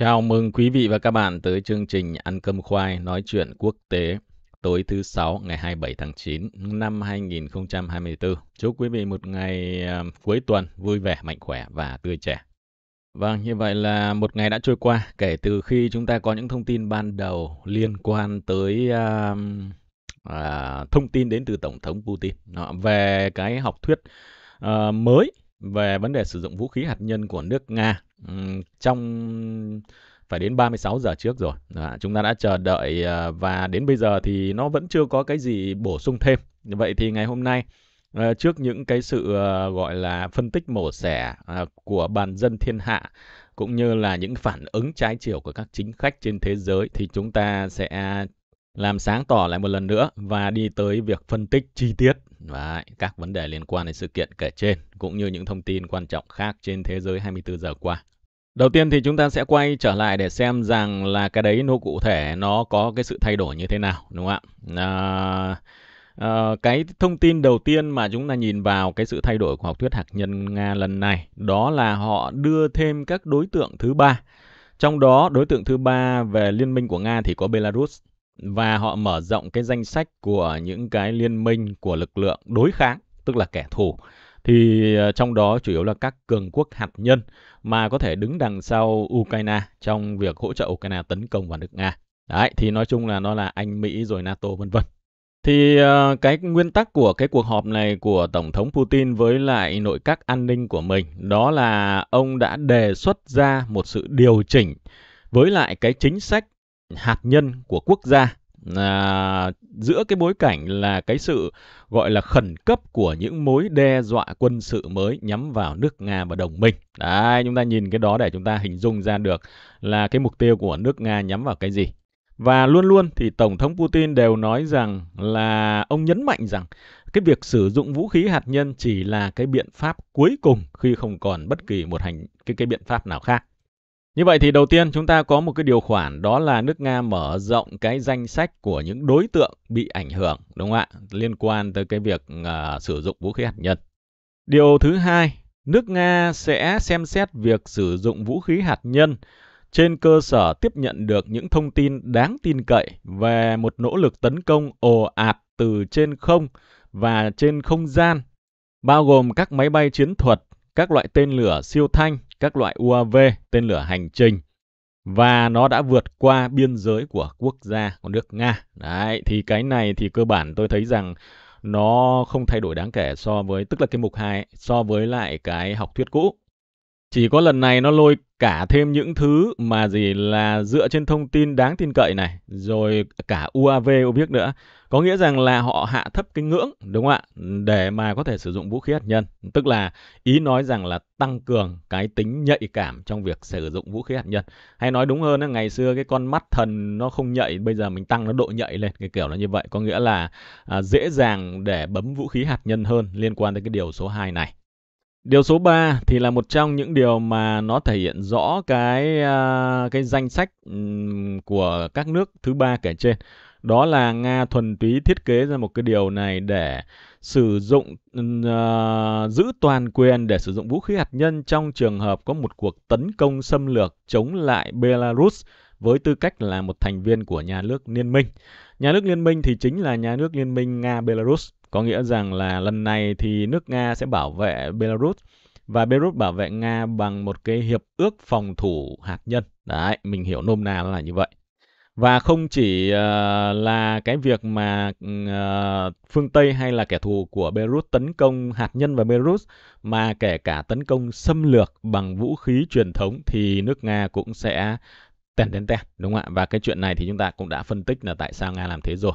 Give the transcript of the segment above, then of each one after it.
Chào mừng quý vị và các bạn tới chương trình Ăn cơm khoai nói chuyện quốc tế tối thứ Sáu ngày 27 tháng 9 năm 2024. Chúc quý vị một ngày à, cuối tuần vui vẻ, mạnh khỏe và tươi trẻ. Vâng, như vậy là một ngày đã trôi qua kể từ khi chúng ta có những thông tin ban đầu liên quan tới uh, uh, thông tin đến từ Tổng thống Putin về cái học thuyết uh, mới về vấn đề sử dụng vũ khí hạt nhân của nước Nga trong phải đến 36 giờ trước rồi. À, chúng ta đã chờ đợi à, và đến bây giờ thì nó vẫn chưa có cái gì bổ sung thêm. Vậy thì ngày hôm nay à, trước những cái sự à, gọi là phân tích mổ xẻ của bàn dân thiên hạ cũng như là những phản ứng trái chiều của các chính khách trên thế giới thì chúng ta sẽ làm sáng tỏ lại một lần nữa và đi tới việc phân tích chi tiết và các vấn đề liên quan đến sự kiện kể trên cũng như những thông tin quan trọng khác trên thế giới 24 giờ qua. Đầu tiên thì chúng ta sẽ quay trở lại để xem rằng là cái đấy nó cụ thể nó có cái sự thay đổi như thế nào đúng không ạ? À, à, cái thông tin đầu tiên mà chúng ta nhìn vào cái sự thay đổi của học thuyết hạt nhân Nga lần này đó là họ đưa thêm các đối tượng thứ ba. Trong đó đối tượng thứ ba về liên minh của Nga thì có Belarus và họ mở rộng cái danh sách của những cái liên minh của lực lượng đối kháng tức là kẻ thù thì ờ, trong đó chủ yếu là các cường quốc hạt nhân mà có thể đứng đằng sau Ukraine trong việc hỗ trợ Ukraine tấn công vào nước Nga. Đấy, thì nói chung là nó là Anh, Mỹ rồi NATO vân vân. Thì ờ, cái nguyên tắc của cái cuộc họp này của Tổng thống Putin với lại nội các an ninh của mình đó là ông đã đề xuất ra một sự điều chỉnh với lại cái chính sách hạt nhân của quốc gia à, giữa cái bối cảnh là cái sự gọi là khẩn cấp của những mối đe dọa quân sự mới nhắm vào nước Nga và đồng minh. Đấy, chúng ta nhìn cái đó để chúng ta hình dung ra được là cái mục tiêu của nước Nga nhắm vào cái gì. Và luôn luôn thì Tổng thống Putin đều nói rằng là ông nhấn mạnh rằng cái việc sử dụng vũ khí hạt nhân chỉ là cái biện pháp cuối cùng khi không còn bất kỳ một hành cái cái biện pháp nào khác. Như vậy thì đầu tiên chúng ta có một cái điều khoản đó là nước Nga mở rộng cái danh sách của những đối tượng bị ảnh hưởng đúng không ạ liên quan tới cái việc uh, sử dụng vũ khí hạt nhân. Điều thứ hai, nước Nga sẽ xem xét việc sử dụng vũ khí hạt nhân trên cơ sở tiếp nhận được những thông tin đáng tin cậy về một nỗ lực tấn công ồ ạt từ trên không và trên không gian bao gồm các máy bay chiến thuật, các loại tên lửa siêu thanh các loại UAV, tên lửa hành trình và nó đã vượt qua biên giới của quốc gia của nước Nga. Đấy, thì cái này thì cơ bản tôi thấy rằng nó không thay đổi đáng kể so với tức là cái mục 2 so với lại cái học thuyết cũ chỉ có lần này nó lôi cả thêm những thứ mà gì là dựa trên thông tin đáng tin cậy này, rồi cả UAV biết nữa. Có nghĩa rằng là họ hạ thấp cái ngưỡng, đúng không ạ? Để mà có thể sử dụng vũ khí hạt nhân. Tức là ý nói rằng là tăng cường cái tính nhạy cảm trong việc sử dụng vũ khí hạt nhân. Hay nói đúng hơn, là ngày xưa cái con mắt thần nó không nhạy, bây giờ mình tăng nó độ nhạy lên, cái kiểu nó như vậy. Có nghĩa là à, dễ dàng để bấm vũ khí hạt nhân hơn liên quan tới cái điều số 2 này. Điều số 3 thì là một trong những điều mà nó thể hiện rõ cái cái danh sách của các nước thứ ba kể trên. Đó là Nga thuần túy thiết kế ra một cái điều này để sử dụng uh, giữ toàn quyền để sử dụng vũ khí hạt nhân trong trường hợp có một cuộc tấn công xâm lược chống lại Belarus với tư cách là một thành viên của nhà nước liên minh. Nhà nước liên minh thì chính là nhà nước liên minh Nga Belarus có nghĩa rằng là lần này thì nước Nga sẽ bảo vệ Belarus và belarus bảo vệ Nga bằng một cái hiệp ước phòng thủ hạt nhân. Đấy, mình hiểu nôm na là như vậy. Và không chỉ uh, là cái việc mà uh, phương Tây hay là kẻ thù của belarus tấn công hạt nhân vào belarus mà kể cả tấn công xâm lược bằng vũ khí truyền thống thì nước Nga cũng sẽ tèn tèn tèn đúng không ạ? Và cái chuyện này thì chúng ta cũng đã phân tích là tại sao Nga làm thế rồi.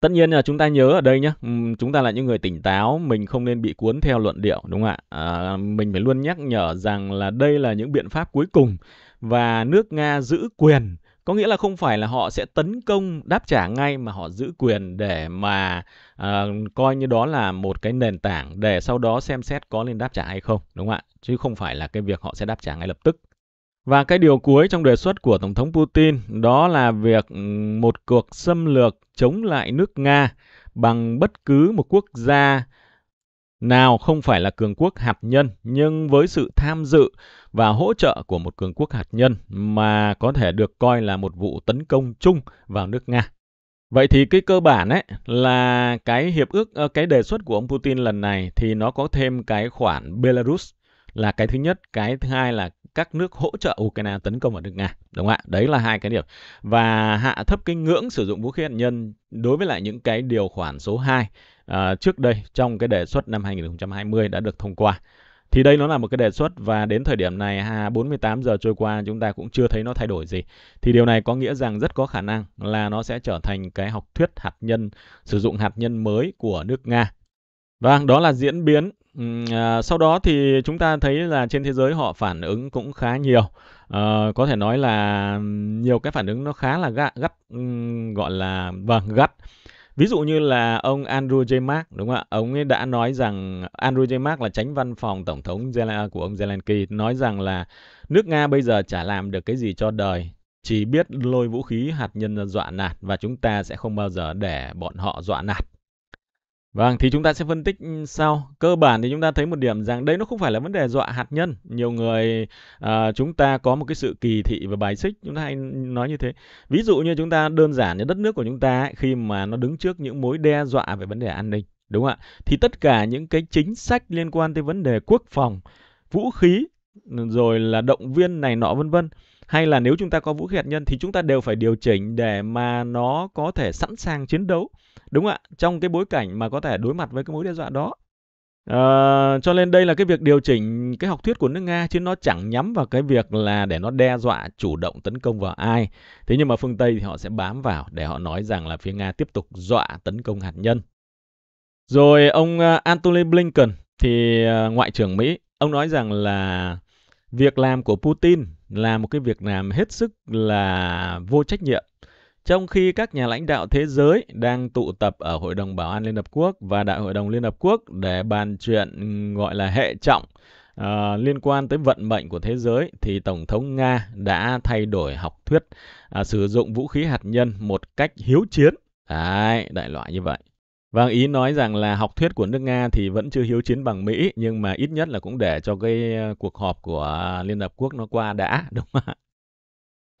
Tất nhiên là chúng ta nhớ ở đây nhé, chúng ta là những người tỉnh táo, mình không nên bị cuốn theo luận điệu, đúng không ạ? À, mình phải luôn nhắc nhở rằng là đây là những biện pháp cuối cùng và nước Nga giữ quyền có nghĩa là không phải là họ sẽ tấn công đáp trả ngay mà họ giữ quyền để mà uh, coi như đó là một cái nền tảng để sau đó xem xét có nên đáp trả hay không đúng không ạ chứ không phải là cái việc họ sẽ đáp trả ngay lập tức và cái điều cuối trong đề xuất của Tổng thống Putin đó là việc ừ, một cuộc xâm lược chống lại nước Nga bằng bất cứ một quốc gia nào không phải là cường quốc hạt nhân nhưng với sự tham dự và hỗ trợ của một cường quốc hạt nhân mà có thể được coi là một vụ tấn công chung vào nước Nga. Vậy thì cái cơ bản ấy là cái hiệp ước ờ, cái đề xuất của ông Putin lần này thì nó có thêm cái khoản Belarus là cái thứ nhất cái thứ hai là các nước hỗ trợ Ukraine tấn công vào nước Nga đúng không ạ đấy là hai cái điểm và hạ thấp cái ngưỡng sử dụng vũ khí hạt nhân đối với lại những cái điều khoản số 2 à, ờ, trước đây trong cái đề xuất năm 2020 đã được thông qua thì đây nó là một cái đề xuất và đến thời điểm này 48 giờ trôi qua chúng ta cũng chưa thấy nó thay đổi gì. Thì điều này có nghĩa rằng rất có khả năng là nó sẽ trở thành cái học thuyết hạt nhân sử dụng hạt nhân mới của nước Nga. Vâng, đó là diễn biến à, sau đó thì chúng ta thấy là trên thế giới họ phản ứng cũng khá nhiều. Ờ, có thể nói là nhiều cái phản ứng nó khá là gắt, gắt gọi là vâng, gắt. Ví dụ như là ông Andrew J. Mark, đúng không ạ? Ông ấy đã nói rằng Andrew J. Mark là tránh văn phòng tổng thống của ông Zelensky nói rằng là nước Nga bây giờ chả làm được cái gì cho đời, chỉ biết lôi vũ khí hạt nhân dọa nạt và chúng ta sẽ không bao giờ để bọn họ dọa nạt. Vâng, thì chúng ta sẽ phân tích ừ, sau. Cơ bản thì chúng ta thấy một điểm rằng đây nó không phải là vấn đề dọa hạt nhân. Nhiều người à, chúng ta có một cái sự kỳ thị và bài xích, chúng ta hay nói như thế. Ví dụ như chúng ta đơn giản như đất nước của chúng ta ấy, khi mà nó đứng trước những mối đe dọa về vấn đề an ninh, đúng không ạ? Thì tất cả những cái chính sách liên quan tới vấn đề quốc phòng, vũ khí rồi là động viên này nọ vân vân hay là nếu chúng ta có vũ khí hạt nhân thì chúng ta đều phải điều chỉnh để mà nó có thể sẵn sàng chiến đấu Đúng ạ, trong cái bối cảnh mà có thể đối mặt với cái mối đe dọa đó. À, cho nên đây là cái việc điều chỉnh cái học thuyết của nước Nga chứ nó chẳng nhắm vào cái việc là để nó đe dọa chủ động tấn công vào ai. Thế nhưng mà phương Tây thì họ sẽ bám vào để họ nói rằng là phía Nga tiếp tục dọa tấn công hạt nhân. Rồi ông ờ, Antony Blinken thì ờ, ngoại trưởng Mỹ, ông nói rằng là việc làm của Putin là một cái việc làm hết sức là vô trách nhiệm trong khi các nhà lãnh đạo thế giới đang tụ tập ở Hội đồng Bảo an Liên Hợp Quốc và Đại hội đồng Liên Hợp Quốc để bàn chuyện gọi là hệ trọng à, liên quan tới vận mệnh của thế giới thì Tổng thống Nga đã thay đổi học thuyết à, sử dụng vũ khí hạt nhân một cách hiếu chiến. Đấy, đại loại như vậy. Vâng, ý nói rằng là học thuyết của nước Nga thì vẫn chưa hiếu chiến bằng Mỹ, nhưng mà ít nhất là cũng để cho cái ờ, cuộc họp của Liên Hợp Quốc nó qua đã, đúng không ạ?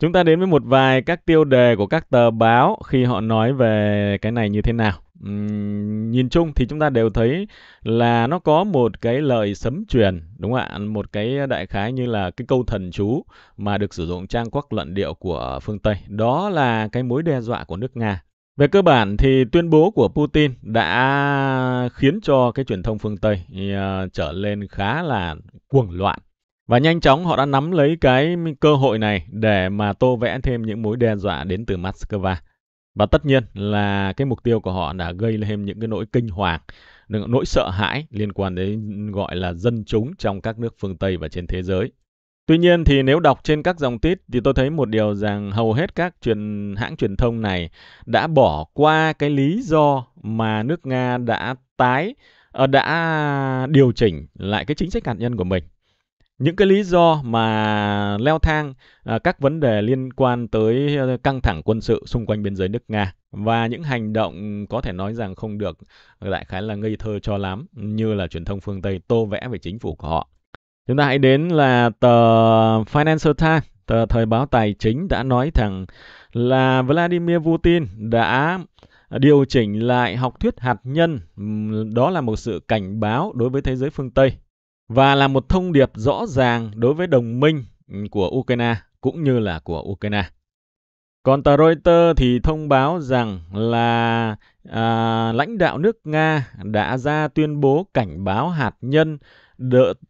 Chúng ta đến với một vài các tiêu đề của các tờ báo khi họ nói về cái này như thế nào. Uhm, nhìn chung thì chúng ta đều thấy là nó có một cái lời sấm truyền đúng không ạ một cái đại khái như là cái câu thần chú mà được sử dụng trang quốc luận điệu của phương tây đó là cái mối đe dọa của nước nga về cơ bản thì tuyên bố của Putin đã khiến cho cái truyền thông phương Tây uh, trở lên khá là cuồng loạn và nhanh chóng họ đã nắm lấy cái cơ hội này để mà tô vẽ thêm những mối đe dọa đến từ Moscow. Và tất nhiên là cái mục tiêu của họ đã gây thêm những cái nỗi kinh hoàng, nỗi sợ hãi liên quan đến gọi là dân chúng trong các nước phương Tây và trên thế giới. Tuy nhiên thì nếu đọc trên các dòng tít thì tôi thấy một điều rằng hầu hết các truyền hãng truyền thông này đã bỏ qua cái lý do mà nước Nga đã tái ờ, đã điều chỉnh lại cái chính sách hạt nhân của mình những cái lý do mà leo thang à, các vấn đề liên quan tới ờ, căng thẳng quân sự xung quanh biên giới nước Nga và những hành động có thể nói rằng không được đại khái là ngây thơ cho lắm như là truyền thông phương Tây tô vẽ về chính phủ của họ. Chúng ta hãy đến là tờ Financial Times, tờ thời báo tài chính đã nói rằng là Vladimir Putin đã điều chỉnh lại học thuyết hạt nhân, đó là một sự cảnh báo đối với thế giới phương Tây và là một thông điệp rõ ràng đối với đồng minh của Ukraine cũng như là của Ukraine. Còn tờ Reuters thì thông báo rằng là à, lãnh đạo nước Nga đã ra tuyên bố cảnh báo hạt nhân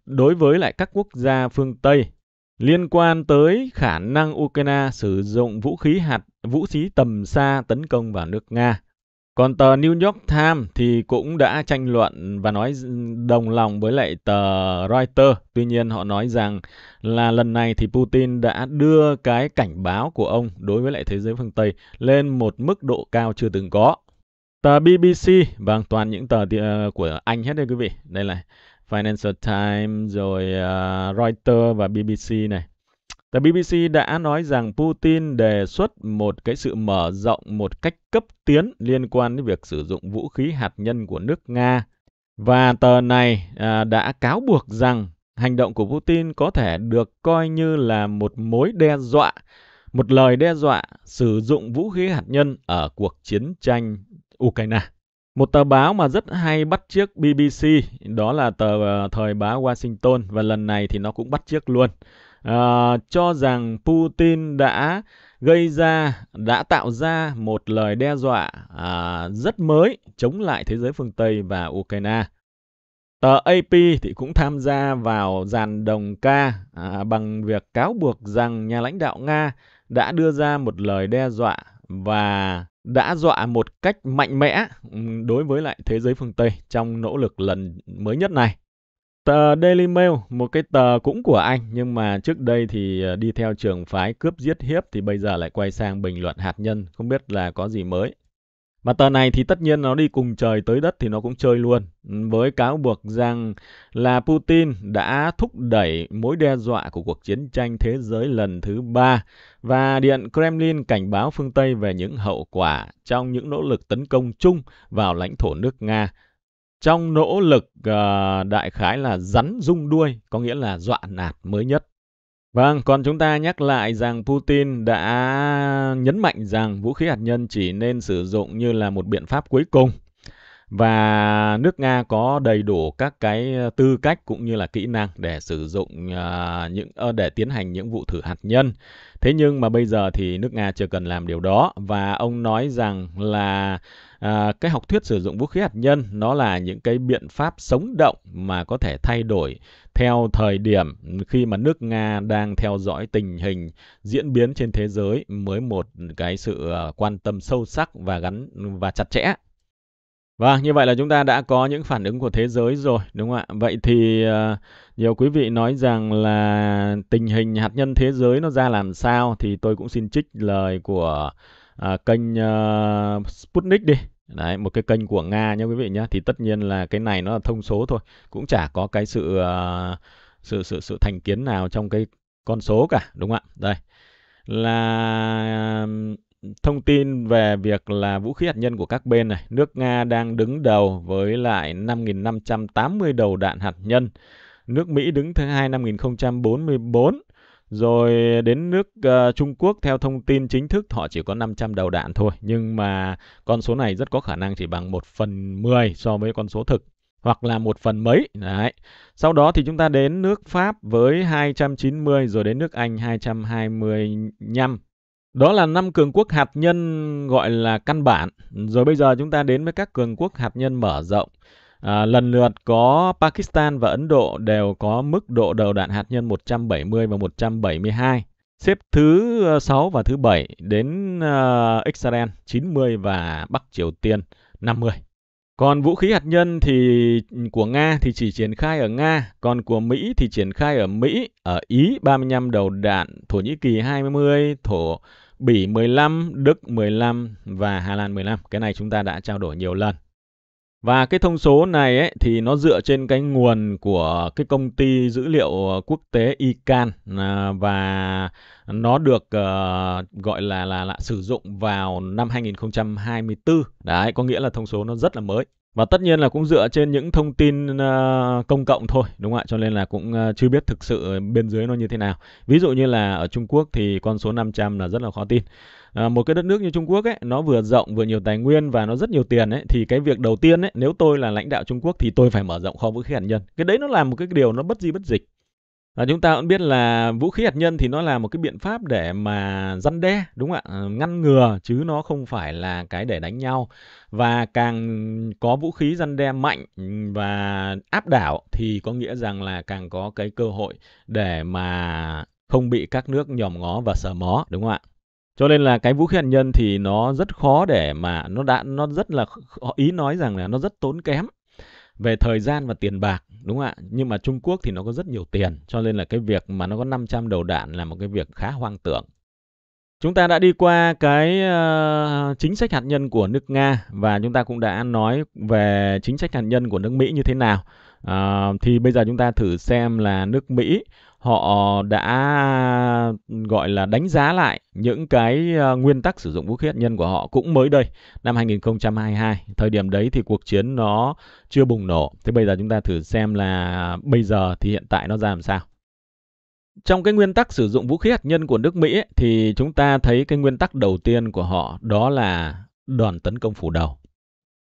đối với lại các quốc gia phương Tây liên quan tới khả năng Ukraine sử dụng vũ khí hạt vũ khí tầm xa tấn công vào nước Nga. Còn tờ New York Times thì cũng đã tranh luận và nói đồng lòng với lại tờ Reuters. Tuy nhiên họ nói rằng là lần này thì Putin đã đưa cái cảnh báo của ông đối với lại thế giới phương Tây lên một mức độ cao chưa từng có. Tờ BBC, vâng toàn những tờ ờ, của Anh hết đây quý vị. Đây là Financial Times rồi ờ, Reuters và BBC này. Tại BBC đã nói rằng Putin đề xuất một cái sự mở rộng một cách cấp tiến liên quan đến việc sử dụng vũ khí hạt nhân của nước Nga. Và tờ này à, đã cáo buộc rằng hành động của Putin có thể được coi như là một mối đe dọa, một lời đe dọa sử dụng vũ khí hạt nhân ở cuộc chiến tranh Ukraine. Một tờ báo mà rất hay bắt chước BBC đó là tờ uh, thời báo Washington và lần này thì nó cũng bắt chước luôn uh, cho rằng Putin đã gây ra đã tạo ra một lời đe dọa uh, rất mới chống lại thế giới phương Tây và Ukraine. Tờ AP thì cũng tham gia vào dàn đồng ca à, bằng việc cáo buộc rằng nhà lãnh đạo Nga đã đưa ra một lời đe dọa và đã dọa một cách mạnh mẽ ừ, đối với lại thế giới phương Tây trong nỗ lực lần mới nhất này Tờ Daily Mail, một cái tờ cũng của Anh nhưng mà trước đây thì ờ, đi theo trường phái cướp giết hiếp thì bây giờ lại quay sang bình luận hạt nhân, không biết là có gì mới. Mà tờ này thì tất nhiên nó đi cùng trời tới đất thì nó cũng chơi luôn với cáo buộc rằng là Putin đã thúc đẩy mối đe dọa của cuộc chiến tranh thế giới lần thứ ba và Điện Kremlin cảnh báo phương Tây về những hậu quả trong những nỗ lực tấn công chung vào lãnh thổ nước Nga trong nỗ lực uh, đại khái là rắn rung đuôi, có nghĩa là dọa nạt mới nhất. Vâng, còn chúng ta nhắc lại rằng Putin đã nhấn mạnh rằng vũ khí hạt nhân chỉ nên sử dụng như là một biện pháp cuối cùng và nước Nga có đầy đủ các cái ờ, tư cách cũng như là kỹ năng để sử dụng uh, những uh, để tiến hành những vụ thử hạt nhân. Thế nhưng mà bây giờ thì nước Nga chưa cần làm điều đó và ông nói rằng là à, cái học thuyết sử dụng vũ khí hạt nhân nó là những cái biện pháp sống động mà có thể thay đổi theo thời điểm khi mà nước Nga đang theo dõi tình hình diễn biến trên thế giới với một cái sự quan tâm sâu sắc và gắn và chặt chẽ và vâng, như vậy là chúng ta đã có những phản ứng của thế giới rồi, đúng không ạ? Vậy thì ờ, nhiều quý vị nói rằng là tình hình hạt nhân thế giới nó ra làm sao thì tôi cũng xin trích lời của uh, kênh uh, Sputnik đi. Đấy, một cái kênh của Nga nha quý vị nhé. Thì tất nhiên là cái này nó là thông số thôi, cũng chả có cái sự uh, sự sự sự thành kiến nào trong cái con số cả, đúng không ạ? Đây. Là thông tin về việc là vũ khí hạt nhân của các bên này, nước Nga đang đứng đầu với lại 5.580 đầu đạn hạt nhân. Nước Mỹ đứng thứ hai 5044 rồi đến nước uh, Trung Quốc theo thông tin chính thức họ chỉ có 500 đầu đạn thôi nhưng mà con số này rất có khả năng chỉ bằng 1 phần 10 so với con số thực hoặc là một phần mấy. Đấy. Sau đó thì chúng ta đến nước Pháp với 290 rồi đến nước Anh 225 đó là năm cường quốc hạt nhân gọi là căn bản. Rồi bây giờ chúng ta đến với các cường quốc hạt nhân mở rộng. À, lần lượt có Pakistan và Ấn Độ đều có mức độ đầu đạn hạt nhân 170 và 172. Xếp thứ 6 ờ, và thứ 7 đến uh, Israel 90 và Bắc Triều Tiên 50. Còn vũ khí hạt nhân thì của Nga thì chỉ triển khai ở Nga, còn của Mỹ thì triển khai ở Mỹ, ở Ý 35 đầu đạn, Thổ Nhĩ Kỳ 20, Thổ Bỉ 15, Đức 15 và Hà Lan 15. Cái này chúng ta đã trao đổi nhiều lần. Và cái thông số này ấy, thì nó dựa trên cái nguồn của cái công ty dữ liệu quốc tế ICan à, và nó được uh, gọi là, là là sử dụng vào năm 2024. Đấy, có nghĩa là thông số nó rất là mới. Và tất nhiên là cũng dựa trên những thông tin uh, công cộng thôi, đúng không ạ? Cho nên là cũng uh, chưa biết thực sự bên dưới nó như thế nào. Ví dụ như là ở Trung Quốc thì con số 500 là rất là khó tin. À, một cái đất nước như Trung Quốc ấy, nó vừa rộng vừa nhiều tài nguyên và nó rất nhiều tiền ấy thì cái việc đầu tiên ấy, nếu tôi là lãnh đạo Trung Quốc thì tôi phải mở rộng kho vũ khí hạt nhân. Cái đấy nó là một cái điều nó bất di bất dịch. À, chúng ta cũng biết là vũ khí hạt nhân thì nó là một cái biện pháp để mà răn đe đúng không ạ ờ, ngăn ngừa chứ nó không phải là cái để đánh nhau và càng có vũ khí răn đe mạnh và áp đảo thì có nghĩa rằng là càng có cái cơ hội để mà không bị các nước nhòm ngó và sờ mó đúng không ạ cho nên là cái vũ khí hạt nhân thì nó rất khó để mà nó đã nó rất là ý nói rằng là nó rất tốn kém về thời gian và tiền bạc đúng không ạ? Nhưng mà Trung Quốc thì nó có rất nhiều tiền, cho nên là cái việc mà nó có 500 đầu đạn là một cái việc khá hoang tưởng. Chúng ta đã đi qua cái uh, chính sách hạt nhân của nước Nga và chúng ta cũng đã nói về chính sách hạt nhân của nước Mỹ như thế nào. À, thì bây giờ chúng ta thử xem là nước Mỹ họ đã gọi là đánh giá lại những cái ờ, nguyên tắc sử dụng vũ khí hạt nhân của họ cũng mới đây năm 2022 thời điểm đấy thì cuộc chiến nó chưa bùng nổ thế bây giờ chúng ta thử xem là bây giờ thì hiện tại nó ra làm sao trong cái nguyên tắc sử dụng vũ khí hạt nhân của nước Mỹ ấy, thì chúng ta thấy cái nguyên tắc đầu tiên của họ đó là đoàn tấn công phủ đầu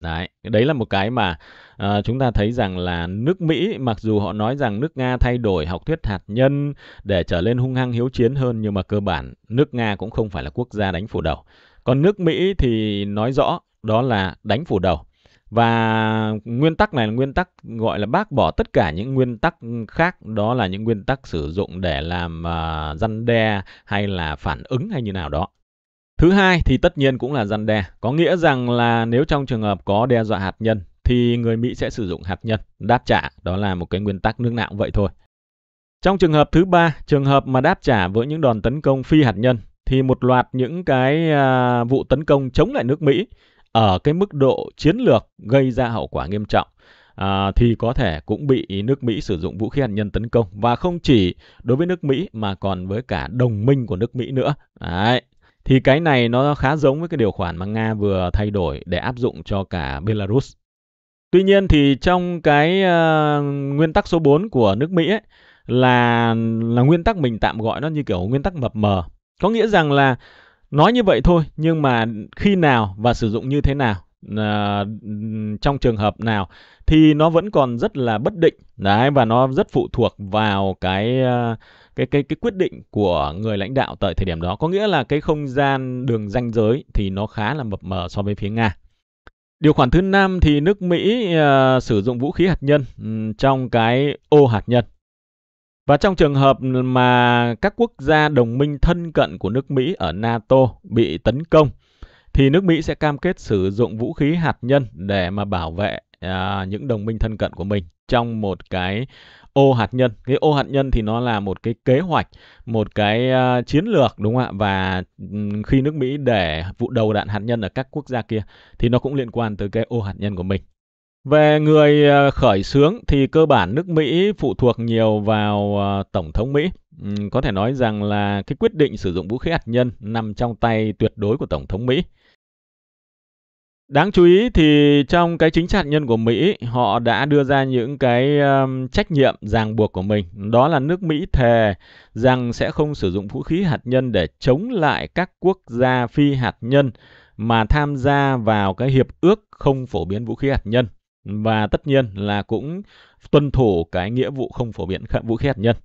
Đấy, đấy là một cái mà uh, chúng ta thấy rằng là nước Mỹ mặc dù họ nói rằng nước Nga thay đổi học thuyết hạt nhân để trở lên hung hăng hiếu chiến hơn nhưng mà cơ bản nước Nga cũng không phải là quốc gia đánh phủ đầu. Còn nước Mỹ thì nói rõ đó là đánh phủ đầu. Và nguyên tắc này là nguyên tắc gọi là bác bỏ tất cả những nguyên tắc khác, đó là những nguyên tắc sử dụng để làm uh, răn đe hay là phản ứng hay như nào đó. Thứ hai thì tất nhiên cũng là răn đe, có nghĩa rằng là nếu trong trường hợp có đe dọa hạt nhân thì người Mỹ sẽ sử dụng hạt nhân đáp trả, đó là một cái nguyên tắc nước nào cũng vậy thôi. Trong trường hợp thứ ba, trường hợp mà đáp trả với những đòn tấn công phi hạt nhân thì một loạt những cái à, vụ tấn công chống lại nước Mỹ ở cái mức độ chiến lược gây ra hậu quả nghiêm trọng à, thì có thể cũng bị nước Mỹ sử dụng vũ khí hạt nhân tấn công và không chỉ đối với nước Mỹ mà còn với cả đồng minh của nước Mỹ nữa. Đấy. Thì cái này nó khá giống với cái điều khoản mà Nga vừa thay đổi để áp dụng cho cả Belarus. Tuy nhiên thì trong cái uh, nguyên tắc số 4 của nước Mỹ ấy, là là nguyên tắc mình tạm gọi nó như kiểu nguyên tắc mập mờ. Có nghĩa rằng là nói như vậy thôi nhưng mà khi nào và sử dụng như thế nào uh, trong trường hợp nào thì nó vẫn còn rất là bất định đấy và nó rất phụ thuộc vào cái uh, cái cái cái quyết định của người lãnh đạo tại thời điểm đó có nghĩa là cái không gian đường ranh giới thì nó khá là mập mờ so với phía nga điều khoản thứ năm thì nước mỹ uh, sử dụng vũ khí hạt nhân um, trong cái ô hạt nhân và trong trường hợp mà các quốc gia đồng minh thân cận của nước mỹ ở nato bị tấn công thì nước mỹ sẽ cam kết sử dụng vũ khí hạt nhân để mà bảo vệ uh, những đồng minh thân cận của mình trong một cái ô hạt nhân cái ô hạt nhân thì nó là một cái kế hoạch một cái ờ, chiến lược đúng không ạ và khi nước mỹ để vụ đầu đạn hạt nhân ở các quốc gia kia thì nó cũng liên quan tới cái ô hạt nhân của mình về người ờ, khởi xướng thì cơ bản nước Mỹ phụ thuộc nhiều vào ờ, Tổng thống Mỹ. có thể nói rằng là cái quyết định sử dụng vũ khí hạt nhân nằm trong tay tuyệt đối của Tổng thống Mỹ. Đáng chú ý thì trong cái chính sách nhân của Mỹ, họ đã đưa ra những cái um, trách nhiệm ràng buộc của mình. Đó là nước Mỹ thề rằng sẽ không sử dụng vũ khí hạt nhân để chống lại các quốc gia phi hạt nhân mà tham gia vào cái hiệp ước không phổ biến vũ khí hạt nhân và tất nhiên là cũng tuân thủ cái nghĩa vụ không phổ biến vũ khí hạt nhân.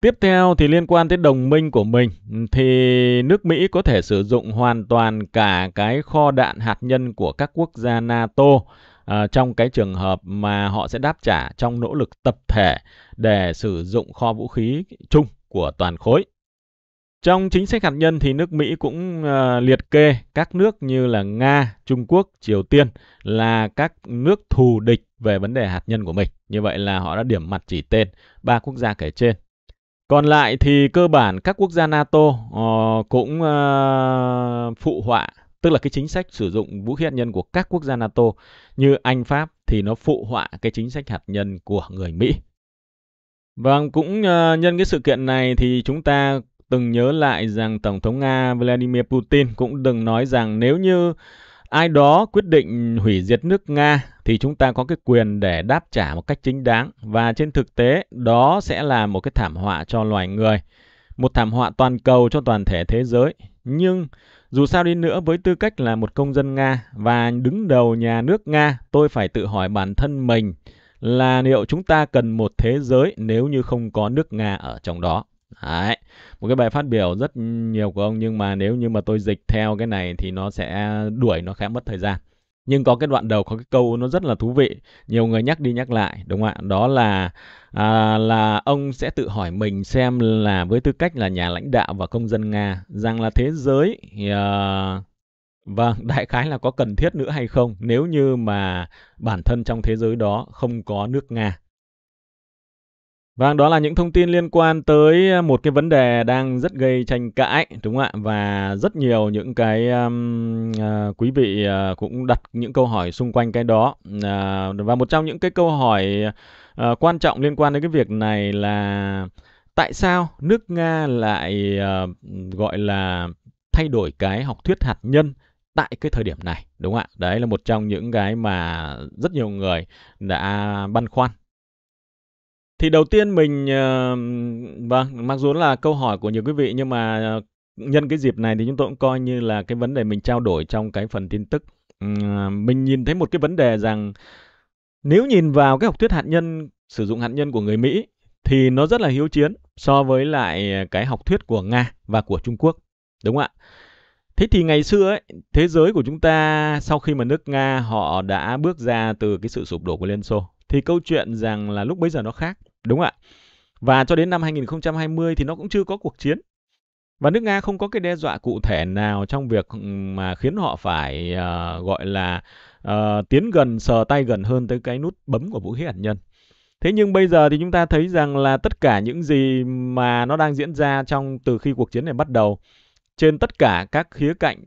Tiếp theo thì liên quan tới đồng minh của mình thì nước Mỹ có thể sử dụng hoàn toàn cả cái kho đạn hạt nhân của các quốc gia NATO à, trong cái trường hợp mà họ sẽ đáp trả trong nỗ lực tập thể để sử dụng kho vũ khí chung của toàn khối. Trong chính sách hạt nhân thì nước Mỹ cũng uh, liệt kê các nước như là Nga, Trung Quốc, Triều Tiên là các nước thù địch về vấn đề hạt nhân của mình. Như vậy là họ đã điểm mặt chỉ tên ba quốc gia kể trên còn lại thì cơ bản các quốc gia NATO uh, cũng uh, phụ họa, tức là cái chính sách sử dụng vũ khí hạt nhân của các quốc gia NATO như Anh, Pháp thì nó phụ họa cái chính sách hạt nhân của người Mỹ. Và vâng, cũng uh, nhân cái sự kiện này thì chúng ta từng nhớ lại rằng Tổng thống Nga Vladimir Putin cũng đừng nói rằng nếu như ai đó quyết định hủy diệt nước Nga thì chúng ta có cái quyền để đáp trả một cách chính đáng và trên thực tế đó sẽ là một cái thảm họa cho loài người, một thảm họa toàn cầu cho toàn thể thế giới. Nhưng dù sao đi nữa với tư cách là một công dân Nga và đứng đầu nhà nước Nga, tôi phải tự hỏi bản thân mình là liệu chúng ta cần một thế giới nếu như không có nước Nga ở trong đó. Đấy, một cái bài phát biểu rất nhiều của ông nhưng mà nếu như mà tôi dịch theo cái này thì nó sẽ đuổi nó khá mất thời gian. Nhưng có cái đoạn đầu có cái câu nó rất là thú vị, nhiều người nhắc đi nhắc lại, đúng không ạ? Đó là à, là ông sẽ tự hỏi mình xem là với tư cách là nhà lãnh đạo và công dân Nga rằng là thế giới thì, à, Vâng, đại khái là có cần thiết nữa hay không nếu như mà bản thân trong thế giới đó không có nước Nga. Vâng, đó là những thông tin liên quan tới ờ, một cái vấn đề đang rất gây tranh cãi, đúng không ạ? Và rất nhiều những cái um, uh, quý vị uh, cũng đặt những câu hỏi xung quanh cái đó. Uh, và một trong những cái câu hỏi uh, quan trọng liên quan đến cái việc này là tại sao nước Nga lại uh, gọi là thay đổi cái học thuyết hạt nhân tại cái thời điểm này đúng không ạ đấy là một trong những cái mà rất nhiều người đã băn khoăn thì đầu tiên mình, ờ, vâng, mặc dù là câu hỏi của nhiều quý vị nhưng mà ờ, nhân cái dịp này thì chúng tôi cũng coi như là cái vấn đề mình trao đổi trong cái phần tin tức. Ừm, ờ, mình nhìn thấy một cái vấn đề rằng nếu nhìn vào cái học thuyết hạt nhân, sử dụng hạt nhân của người Mỹ thì nó rất là hiếu chiến so với lại ờ, cái học thuyết của Nga và của Trung Quốc, đúng không ạ? Thế thì ngày xưa ấy, thế giới của chúng ta sau khi mà nước Nga họ đã bước ra từ cái sự sụp đổ của Liên Xô thì câu chuyện rằng là lúc bấy giờ nó khác. Đúng ạ. Và cho đến năm 2020 thì nó cũng chưa có cuộc chiến. Và nước Nga không có cái đe dọa cụ thể nào trong việc ừ, mà khiến họ phải uh, gọi là uh, tiến gần, sờ tay gần hơn tới cái nút bấm của vũ khí hạt nhân. Thế nhưng bây giờ thì chúng ta thấy rằng là tất cả những gì mà nó đang diễn ra trong từ khi cuộc chiến này bắt đầu trên tất cả các khía cạnh,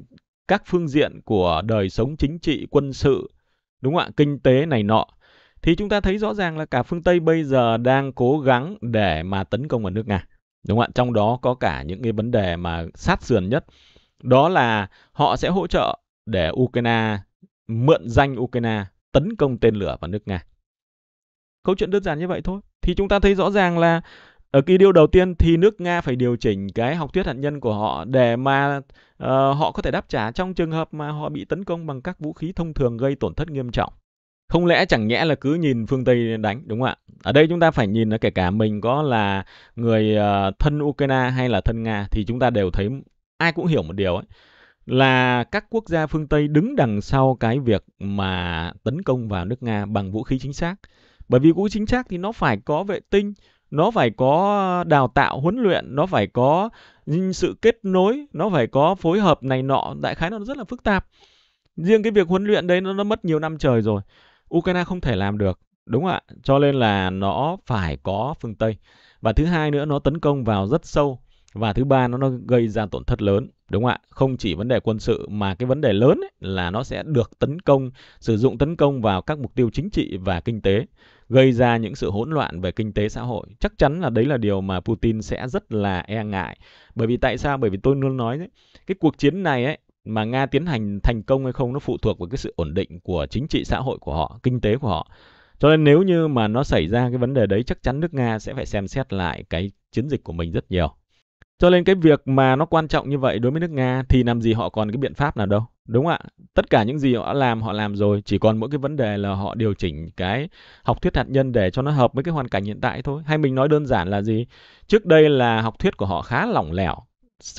các phương diện của đời sống chính trị, quân sự, đúng không ạ, kinh tế này nọ thì chúng ta thấy rõ ràng là cả phương Tây bây giờ đang cố gắng để mà tấn công vào nước Nga. Đúng không ạ? Trong đó có cả những cái vấn đề mà sát sườn nhất. Đó là họ sẽ hỗ trợ để Ukraine mượn danh Ukraine tấn công tên lửa vào nước Nga. Câu chuyện đơn giản như vậy thôi. Thì chúng ta thấy rõ ràng là ở kỳ điều đầu tiên thì nước Nga phải điều chỉnh cái học thuyết hạt nhân của họ để mà uh, họ có thể đáp trả trong trường hợp mà họ bị tấn công bằng các vũ khí thông thường gây tổn thất nghiêm trọng không lẽ chẳng nhẽ là cứ nhìn phương Tây đánh đúng không ạ? Ở đây chúng ta phải nhìn là kể cả mình có là người ờ, thân Ukraine hay là thân Nga thì chúng ta đều thấy ai cũng hiểu một điều ấy là các quốc gia phương Tây đứng đằng sau cái việc mà tấn công vào nước Nga bằng vũ khí chính xác. Bởi vì vũ khí chính xác thì nó phải có vệ tinh, nó phải có đào tạo huấn luyện, nó phải có sự kết nối, nó phải có phối hợp này nọ, đại khái nó rất là phức tạp. Riêng cái việc huấn luyện đấy nó, nó mất nhiều năm trời rồi Ukraine không thể làm được. Đúng ạ, cho nên là nó phải có phương Tây. Và thứ hai nữa nó tấn công vào rất sâu và thứ ba nó, nó gây ra tổn thất lớn đúng không ạ không chỉ vấn đề quân sự mà cái vấn đề lớn ấy, là nó sẽ được tấn công sử dụng tấn công vào các mục tiêu chính trị và kinh tế gây ra những sự hỗn loạn về kinh tế xã hội chắc chắn là đấy là điều mà putin sẽ rất là e ngại bởi vì tại sao bởi vì tôi luôn nói đấy cái cuộc chiến này ấy mà Nga tiến hành thành công hay không nó phụ thuộc vào cái sự ổn định của chính trị xã hội của họ, kinh tế của họ. Cho nên nếu như mà nó xảy ra cái vấn đề đấy chắc chắn nước Nga sẽ phải xem xét lại cái chiến dịch của mình rất nhiều. Cho nên cái việc mà nó quan trọng như vậy đối với nước Nga thì làm gì họ còn cái biện pháp nào đâu. Đúng ạ, tất cả những gì họ đã làm họ làm rồi, chỉ còn mỗi cái vấn đề là họ điều chỉnh cái học thuyết hạt nhân để cho nó hợp với cái hoàn cảnh hiện tại thôi. Hay mình nói đơn giản là gì? Trước đây là học thuyết của họ khá lỏng lẻo,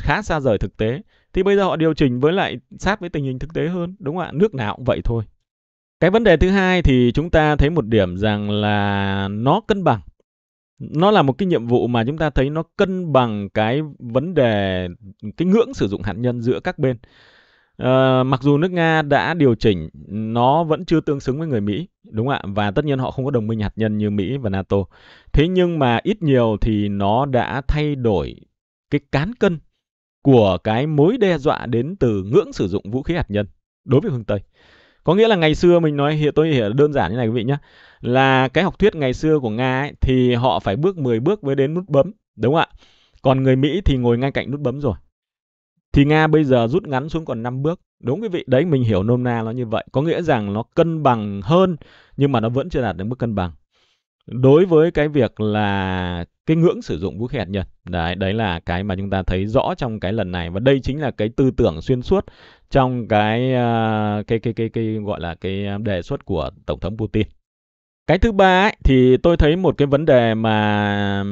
khá xa rời thực tế thì bây giờ họ điều chỉnh với lại sát với tình hình thực tế hơn đúng không ạ nước nào cũng vậy thôi cái vấn đề thứ hai thì chúng ta thấy một điểm rằng là nó cân bằng nó là một cái nhiệm vụ mà chúng ta thấy nó cân bằng cái vấn đề cái ngưỡng sử dụng hạt nhân giữa các bên à, mặc dù nước nga đã điều chỉnh nó vẫn chưa tương xứng với người mỹ đúng không ạ và tất nhiên họ không có đồng minh hạt nhân như mỹ và nato thế nhưng mà ít nhiều thì nó đã thay đổi cái cán cân của cái mối đe dọa đến từ ngưỡng sử dụng vũ khí hạt nhân đối với phương Tây. Có nghĩa là ngày xưa mình nói hiện tôi hiểu đơn giản như này quý vị nhé là cái học thuyết ngày xưa của Nga ấy, thì họ phải bước 10 bước mới đến nút bấm, đúng không ạ? Còn người Mỹ thì ngồi ngay cạnh nút bấm rồi. Thì Nga bây giờ rút ngắn xuống còn 5 bước. Đúng quý vị, đấy mình hiểu nôm na nó như vậy. Có nghĩa rằng nó cân bằng hơn nhưng mà nó vẫn chưa đạt đến mức cân bằng. Đối với cái việc là cái ngưỡng sử dụng vũ khí hạt nhân đấy đấy là cái mà chúng ta thấy rõ trong cái lần này và đây chính là cái tư tưởng xuyên suốt trong cái à, cái cái cái, cái, gọi là cái đề xuất của tổng thống Putin cái thứ ba ấy, thì tôi thấy một cái vấn đề mà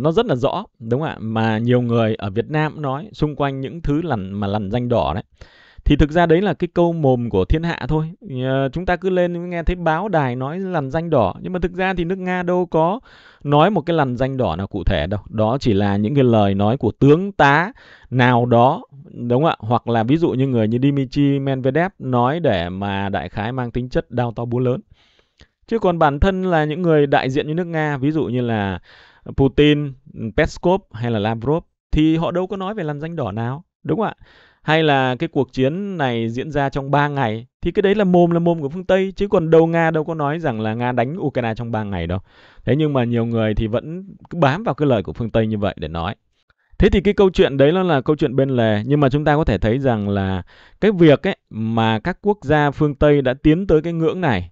nó rất là rõ đúng không ạ mà nhiều người ở Việt Nam nói xung quanh những thứ lằn mà lằn danh đỏ đấy thì thực ra đấy là cái câu mồm của thiên hạ thôi ờ, chúng ta cứ lên nghe thấy báo đài nói làn danh đỏ nhưng mà thực ra thì nước nga đâu có nói một cái làn danh đỏ nào cụ thể đâu đó chỉ là những cái lời nói của tướng tá nào đó đúng không ạ hoặc là ví dụ như người như Dmitry Medvedev nói để mà đại khái mang tính chất đau to búa lớn chứ còn bản thân là những người đại diện như nước nga ví dụ như là Putin, Peskov hay là Lavrov thì họ đâu có nói về làn danh đỏ nào đúng không ạ hay là cái cuộc chiến này diễn ra trong 3 ngày thì cái đấy là mồm là mồm của phương Tây chứ còn đâu Nga đâu có nói rằng là Nga đánh Ukraine trong 3 ngày đâu. Thế nhưng mà nhiều người thì vẫn cứ bám vào cái lời của phương Tây như vậy để nói. Thế thì cái câu chuyện đấy nó là câu chuyện bên lề nhưng mà chúng ta có thể thấy rằng là cái việc ấy mà các quốc gia phương Tây đã tiến tới cái ngưỡng này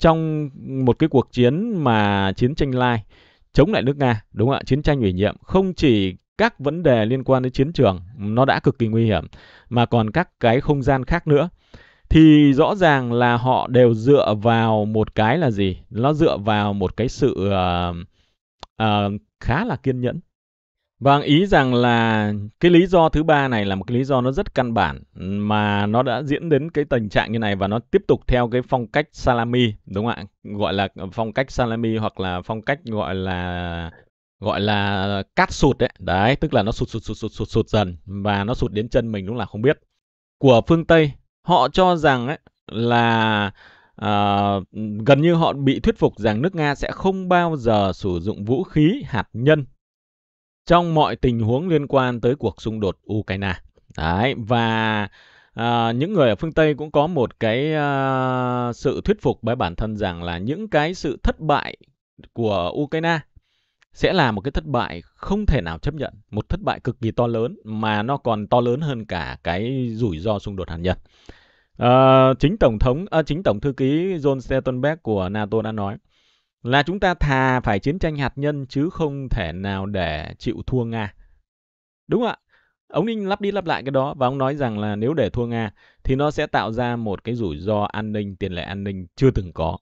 trong một cái cuộc chiến mà chiến tranh lai chống lại nước Nga, đúng không ạ? Chiến tranh ủy nhiệm không chỉ các vấn đề liên quan đến chiến trường nó đã cực kỳ nguy hiểm mà còn các cái không gian khác nữa thì rõ ràng là họ đều dựa vào một cái là gì nó dựa vào một cái sự uh, uh, khá là kiên nhẫn và vâng, ý rằng là cái lý do thứ ba này là một cái lý do nó rất căn bản mà nó đã diễn đến cái tình trạng như này và nó tiếp tục theo cái phong cách salami, đúng không ạ? Gọi là phong cách salami hoặc là phong cách gọi là gọi là cắt sụt đấy đấy tức là nó sụt sụt sụt sụt sụt sụt dần và nó sụt đến chân mình đúng là không biết của phương tây họ cho rằng ấy là à, gần như họ bị thuyết phục rằng nước nga sẽ không bao giờ sử dụng vũ khí hạt nhân trong mọi tình huống liên quan tới cuộc xung đột ukraine đấy và À, những người ở phương Tây cũng có một cái uh, sự thuyết phục bởi bản thân rằng là những cái sự thất bại của Ukraine sẽ là một cái thất bại không thể nào chấp nhận, một thất bại cực kỳ to lớn mà nó còn to lớn hơn cả cái rủi ro xung đột hạt nhân. À, chính tổng thống, à, chính tổng thư ký John Stoltenberg của NATO đã nói là chúng ta thà phải chiến tranh hạt nhân chứ không thể nào để chịu thua Nga. Đúng ạ. Ông Ninh lắp đi lắp lại cái đó và ông nói rằng là nếu để thua Nga thì nó sẽ tạo ra một cái rủi ro an ninh, tiền lệ an ninh chưa từng có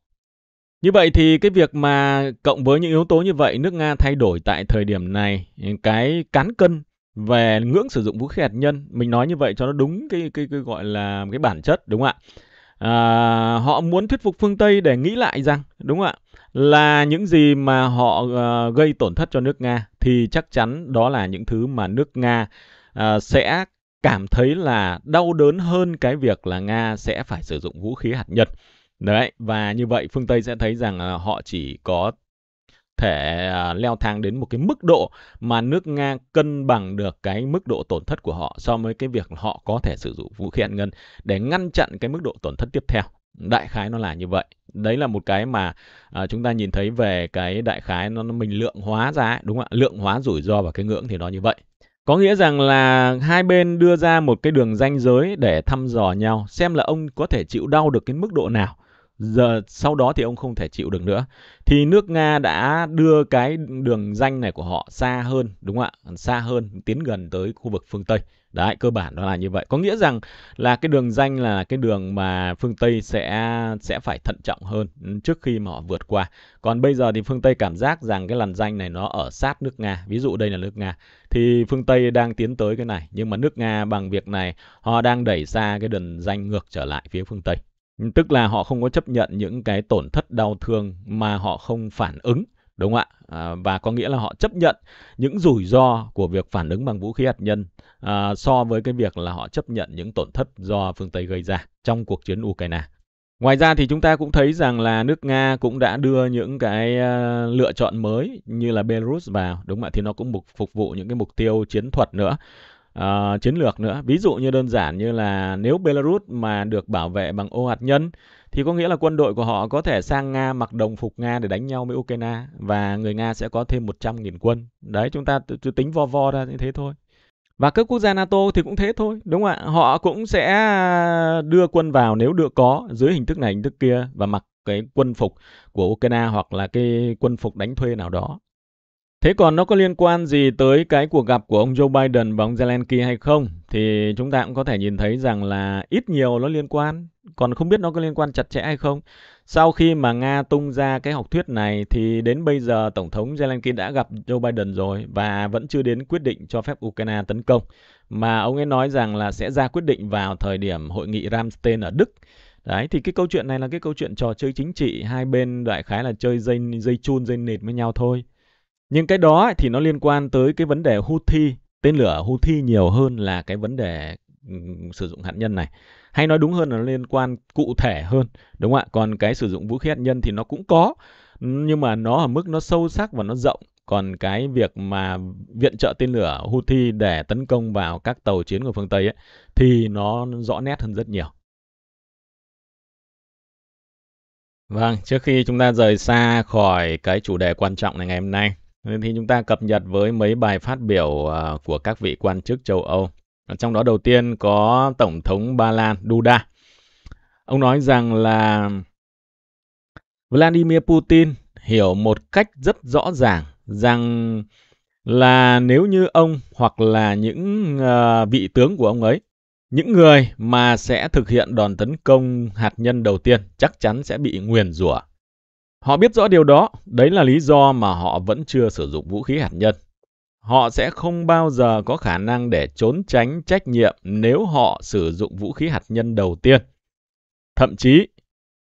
như vậy thì cái việc mà cộng với những yếu tố như vậy, nước Nga thay đổi tại thời điểm này cái cán cân về ngưỡng sử dụng vũ khí hạt nhân, mình nói như vậy cho nó đúng cái cái, cái gọi là cái bản chất đúng không ạ? À, họ muốn thuyết phục phương Tây để nghĩ lại rằng đúng không ạ? Là những gì mà họ uh, gây tổn thất cho nước Nga thì chắc chắn đó là những thứ mà nước Nga uh, sẽ cảm thấy là đau đớn hơn cái việc là Nga sẽ phải sử dụng vũ khí hạt nhân. Đấy, và như vậy phương Tây sẽ thấy rằng à, họ chỉ có thể à, leo thang đến một cái mức độ mà nước Nga cân bằng được cái mức độ tổn thất của họ so với cái việc họ có thể sử dụng vũ khí hạt nhân để ngăn chặn cái mức độ tổn thất tiếp theo. Đại khái nó là như vậy. Đấy là một cái mà à, chúng ta nhìn thấy về cái đại khái nó, nó mình lượng hóa ra ấy, đúng không ạ? Lượng hóa rủi ro và cái ngưỡng thì nó như vậy. Có nghĩa rằng là hai bên đưa ra một cái đường ranh giới để thăm dò nhau xem là ông có thể chịu đau được cái mức độ nào giờ sau đó thì ông không thể chịu được nữa thì nước nga đã đưa cái đường danh này của họ xa hơn đúng không ạ xa hơn tiến gần tới khu vực phương tây đấy cơ bản đó là như vậy có nghĩa rằng là cái đường danh là cái đường mà phương tây sẽ sẽ phải thận trọng hơn trước khi mà họ vượt qua còn bây giờ thì phương tây cảm giác rằng cái làn danh này nó ở sát nước nga ví dụ đây là nước nga thì phương tây đang tiến tới cái này nhưng mà nước nga bằng việc này họ đang đẩy xa cái đường danh ngược trở lại phía phương tây tức là họ không có chấp nhận những cái tổn thất đau thương mà họ không phản ứng đúng không ạ à, và có nghĩa là họ chấp nhận những rủi ro của việc phản ứng bằng vũ khí hạt nhân à, so với cái việc là họ chấp nhận những tổn thất do phương tây gây ra trong cuộc chiến ukraine Ngoài ra thì chúng ta cũng thấy rằng là nước Nga cũng đã đưa những cái à, lựa chọn mới như là Belarus vào, đúng không ạ? Thì nó cũng phục vụ những cái mục tiêu chiến thuật nữa uh, chiến lược nữa. Ví dụ như đơn giản như là nếu Belarus mà được bảo vệ bằng ô hạt nhân thì có nghĩa là quân đội của họ có thể sang Nga mặc đồng phục Nga để đánh nhau với Ukraine và người Nga sẽ có thêm 100.000 quân. Đấy chúng ta tính vo vo ra như thế thôi. Và các quốc gia NATO thì cũng thế thôi, đúng không ạ? Họ cũng sẽ đưa quân vào nếu được có dưới hình thức này hình thức kia và mặc cái quân phục của Ukraine hoặc là cái quân phục đánh thuê nào đó Thế còn nó có liên quan gì tới cái cuộc gặp của ông Joe Biden và ông Zelensky hay không? Thì chúng ta cũng có thể nhìn thấy rằng là ít nhiều nó liên quan, còn không biết nó có liên quan chặt chẽ hay không. Sau khi mà Nga tung ra cái học thuyết này thì đến bây giờ Tổng thống Zelensky đã gặp Joe Biden rồi và vẫn chưa đến quyết định cho phép Ukraine tấn công. Mà ông ấy nói rằng là sẽ ra quyết định vào thời điểm hội nghị Ramstein ở Đức. Đấy, thì cái câu chuyện này là cái câu chuyện trò chơi chính trị, hai bên đại khái là chơi dây dây chun dây nịt với nhau thôi. Nhưng cái đó thì nó liên quan tới cái vấn đề Houthi, tên lửa Houthi nhiều hơn là cái vấn đề ừ, sử dụng hạt nhân này. Hay nói đúng hơn là nó liên quan cụ thể hơn, đúng không ạ? Còn cái sử dụng vũ khí hạt nhân thì nó cũng có, nhưng mà nó ở mức nó sâu sắc và nó rộng. Còn cái việc mà viện trợ tên lửa Houthi để tấn công vào các tàu chiến của phương Tây ấy, thì nó rõ nét hơn rất nhiều. Vâng, trước khi chúng ta rời xa khỏi cái chủ đề quan trọng này ngày hôm nay thì chúng ta cập nhật với mấy bài phát biểu à, của các vị quan chức châu Âu. Trong đó đầu tiên có Tổng thống Ba Lan Duda. Ông nói rằng là Vladimir Putin hiểu một cách rất rõ ràng rằng là nếu như ông hoặc là những à, vị tướng của ông ấy, những người mà sẽ thực hiện đòn tấn công hạt nhân đầu tiên chắc chắn sẽ bị nguyền rủa Họ biết rõ điều đó, đấy là lý do mà họ vẫn chưa sử dụng vũ khí hạt nhân. Họ sẽ không bao giờ có khả năng để trốn tránh trách nhiệm nếu họ sử dụng vũ khí hạt nhân đầu tiên. Thậm chí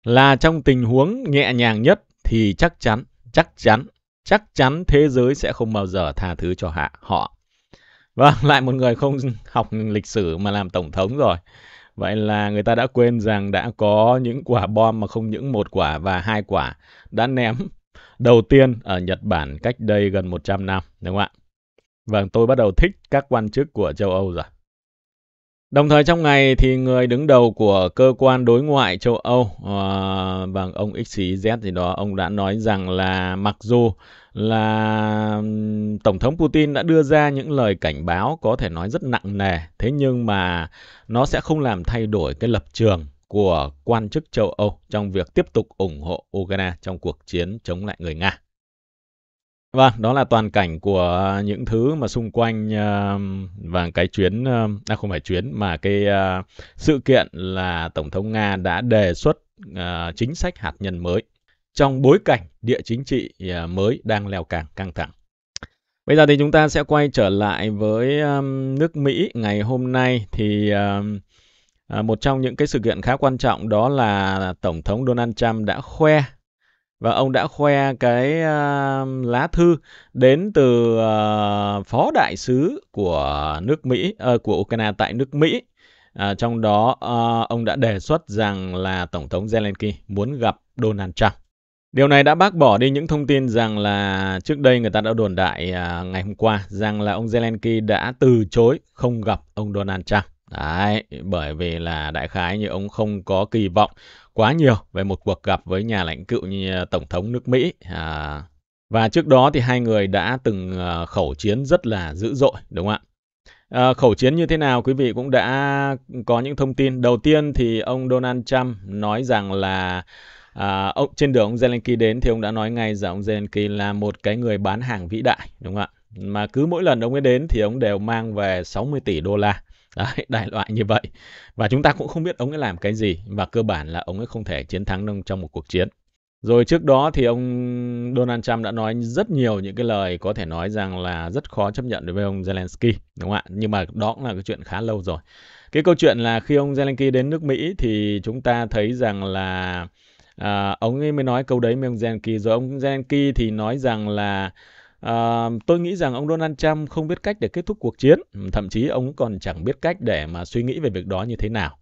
là trong tình huống nhẹ nhàng nhất thì chắc chắn, chắc chắn, chắc chắn thế giới sẽ không bao giờ tha thứ cho hạ họ. Và vâng, lại một người không học lịch sử mà làm tổng thống rồi. Vậy là người ta đã quên rằng đã có những quả bom mà không những một quả và hai quả đã ném đầu tiên ở Nhật Bản cách đây gần 100 năm, đúng không ạ? Vâng, tôi bắt đầu thích các quan chức của châu Âu rồi. Đồng thời trong ngày thì người đứng đầu của cơ quan đối ngoại châu Âu à, ờ, bằng vâng, ông XYZ gì đó ông đã nói rằng là mặc dù là tổng thống Putin đã đưa ra những lời cảnh báo có thể nói rất nặng nề thế nhưng mà nó sẽ không làm thay đổi cái lập trường của quan chức châu Âu trong việc tiếp tục ủng hộ Ukraine trong cuộc chiến chống lại người Nga. Vâng, đó là toàn cảnh của những thứ mà xung quanh uh, và cái chuyến uh, à không phải chuyến mà cái uh, sự kiện là tổng thống Nga đã đề xuất uh, chính sách hạt nhân mới trong bối cảnh địa chính trị uh, mới đang leo càng căng thẳng. Bây giờ thì chúng ta sẽ quay trở lại với um, nước Mỹ ngày hôm nay thì um, À, một trong những cái sự kiện khá quan trọng đó là Tổng thống Donald Trump đã khoe và ông đã khoe cái uh, lá thư đến từ uh, phó đại sứ của nước Mỹ uh, của Ukraine tại nước Mỹ. À, trong đó uh, ông đã đề xuất rằng là tổng thống Zelensky muốn gặp Donald Trump. Điều này đã bác bỏ đi những thông tin rằng là trước đây người ta đã đồn đại uh, ngày hôm qua rằng là ông Zelensky đã từ chối không gặp ông Donald Trump. Đấy, bởi vì là đại khái như ông không có kỳ vọng quá nhiều về một cuộc gặp với nhà lãnh cựu như à, Tổng thống nước Mỹ. À, và trước đó thì hai người đã từng à, khẩu chiến rất là dữ dội, đúng không ạ? À, khẩu chiến như thế nào quý vị cũng đã có những thông tin. Đầu tiên thì ông Donald Trump nói rằng là à, ông trên đường ông Zelensky đến thì ông đã nói ngay rằng ông Zelensky là một cái người bán hàng vĩ đại, đúng không ạ? Mà cứ mỗi lần ông ấy đến thì ông đều mang về 60 tỷ đô la. Đấy, đại loại như vậy. Và chúng ta cũng không biết ông ấy làm cái gì và cơ bản là ông ấy không thể chiến thắng ông trong một cuộc chiến. Rồi trước đó thì ông Donald Trump đã nói rất nhiều những cái lời có thể nói rằng là rất khó chấp nhận đối với ông Zelensky, đúng không ạ? Nhưng mà đó cũng là cái chuyện khá lâu rồi. Cái câu chuyện là khi ông Zelensky đến nước Mỹ thì chúng ta thấy rằng là à, ông ấy mới nói câu đấy với ông Zelensky rồi ông Zelensky thì nói rằng là À, tôi nghĩ rằng ông Donald Trump không biết cách để kết thúc cuộc chiến, thậm chí ông còn chẳng biết cách để mà suy nghĩ về việc đó như thế nào.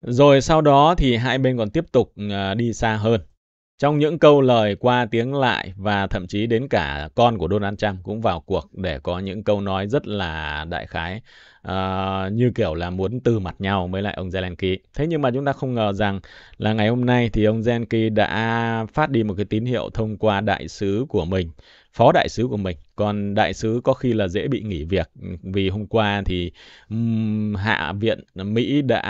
Rồi sau đó thì hai bên còn tiếp tục à, đi xa hơn. Trong những câu lời qua tiếng lại và thậm chí đến cả con của Donald Trump cũng vào cuộc để có những câu nói rất là đại khái uh, như kiểu là muốn từ mặt nhau với lại ông Zelensky. Thế nhưng mà chúng ta không ngờ rằng là ngày hôm nay thì ông Zelensky đã phát đi một cái tín hiệu thông qua đại sứ của mình phó đại sứ của mình còn đại sứ có khi là dễ bị nghỉ việc vì hôm qua thì hạ viện mỹ đã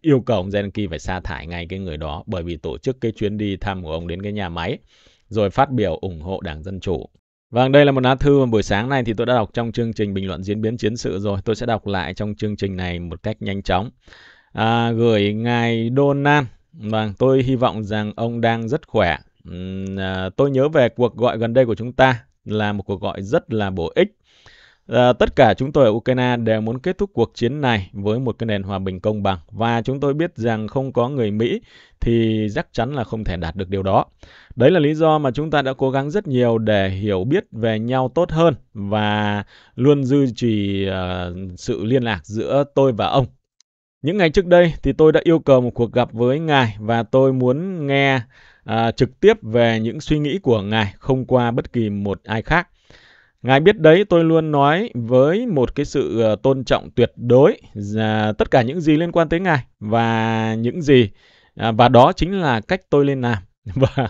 yêu cầu ông zelensky phải sa thải ngay cái người đó bởi vì tổ chức cái chuyến đi thăm của ông đến cái nhà máy rồi phát biểu ủng hộ đảng dân chủ Vâng, đây là một lá thư mà buổi sáng này thì tôi đã đọc trong chương trình bình luận diễn biến chiến sự rồi. Tôi sẽ đọc lại trong chương trình này một cách nhanh chóng. À, gửi ngài Donan. Vâng, tôi hy vọng rằng ông đang rất khỏe à, tôi nhớ về cuộc gọi gần đây của chúng ta là một cuộc gọi rất là bổ ích. À, tất cả chúng tôi ở Ukraine đều muốn kết thúc cuộc chiến này với một cái nền hòa bình công bằng và chúng tôi biết rằng không có người Mỹ thì chắc chắn là không thể đạt được điều đó. Đấy là lý do mà chúng ta đã cố gắng rất nhiều để hiểu biết về nhau tốt hơn và luôn duy trì uh, sự liên lạc giữa tôi và ông. Những ngày trước đây thì tôi đã yêu cầu một cuộc gặp với ngài và tôi muốn nghe à, trực tiếp về những suy nghĩ của Ngài không qua bất kỳ một ai khác. Ngài biết đấy, tôi luôn nói với một cái sự à, tôn trọng tuyệt đối à, tất cả những gì liên quan tới Ngài và những gì à, và đó chính là cách tôi lên làm. Và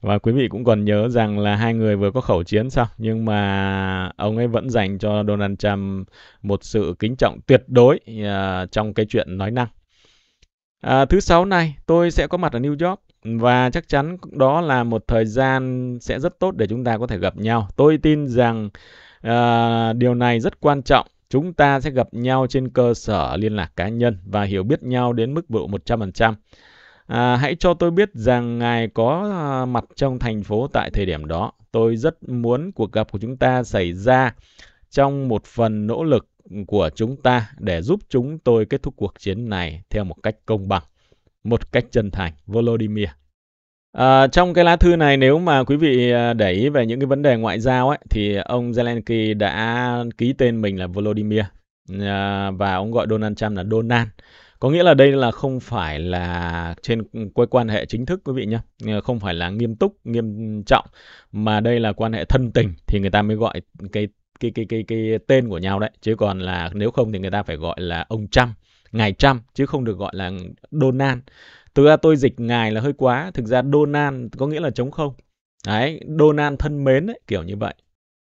và quý vị cũng còn nhớ rằng là hai người vừa có khẩu chiến sau nhưng mà ông ấy vẫn dành cho Donald Trump một sự kính trọng tuyệt đối uh, trong cái chuyện nói năng. À, thứ sáu này tôi sẽ có mặt ở New York và chắc chắn đó là một thời gian sẽ rất tốt để chúng ta có thể gặp nhau. Tôi tin rằng à, điều này rất quan trọng. Chúng ta sẽ gặp nhau trên cơ sở liên lạc cá nhân và hiểu biết nhau đến mức độ 100%. À, hãy cho tôi biết rằng ngài có à, mặt trong thành phố tại thời điểm đó. Tôi rất muốn cuộc gặp của chúng ta xảy ra trong một phần nỗ lực của chúng ta để giúp chúng tôi kết thúc cuộc chiến này theo một cách công bằng một cách chân thành Volodymyr. À, trong cái lá thư này nếu mà quý vị à, để ý về những cái vấn đề ngoại giao ấy thì ông Zelensky đã ký tên mình là Volodymyr à, và ông gọi Donald Trump là Donald. Có nghĩa là đây là không phải là trên quan hệ chính thức quý vị nhé, à, không phải là nghiêm túc, nghiêm trọng mà đây là quan hệ thân tình thì người ta mới gọi cái cái cái cái cái tên của nhau đấy chứ còn là nếu không thì người ta phải gọi là ông Trump ngài Trump chứ không được gọi là Donald. Thực ra tôi dịch ngài là hơi quá, thực ra Donald có nghĩa là chống không. Đấy, Donald thân mến ấy, kiểu như vậy.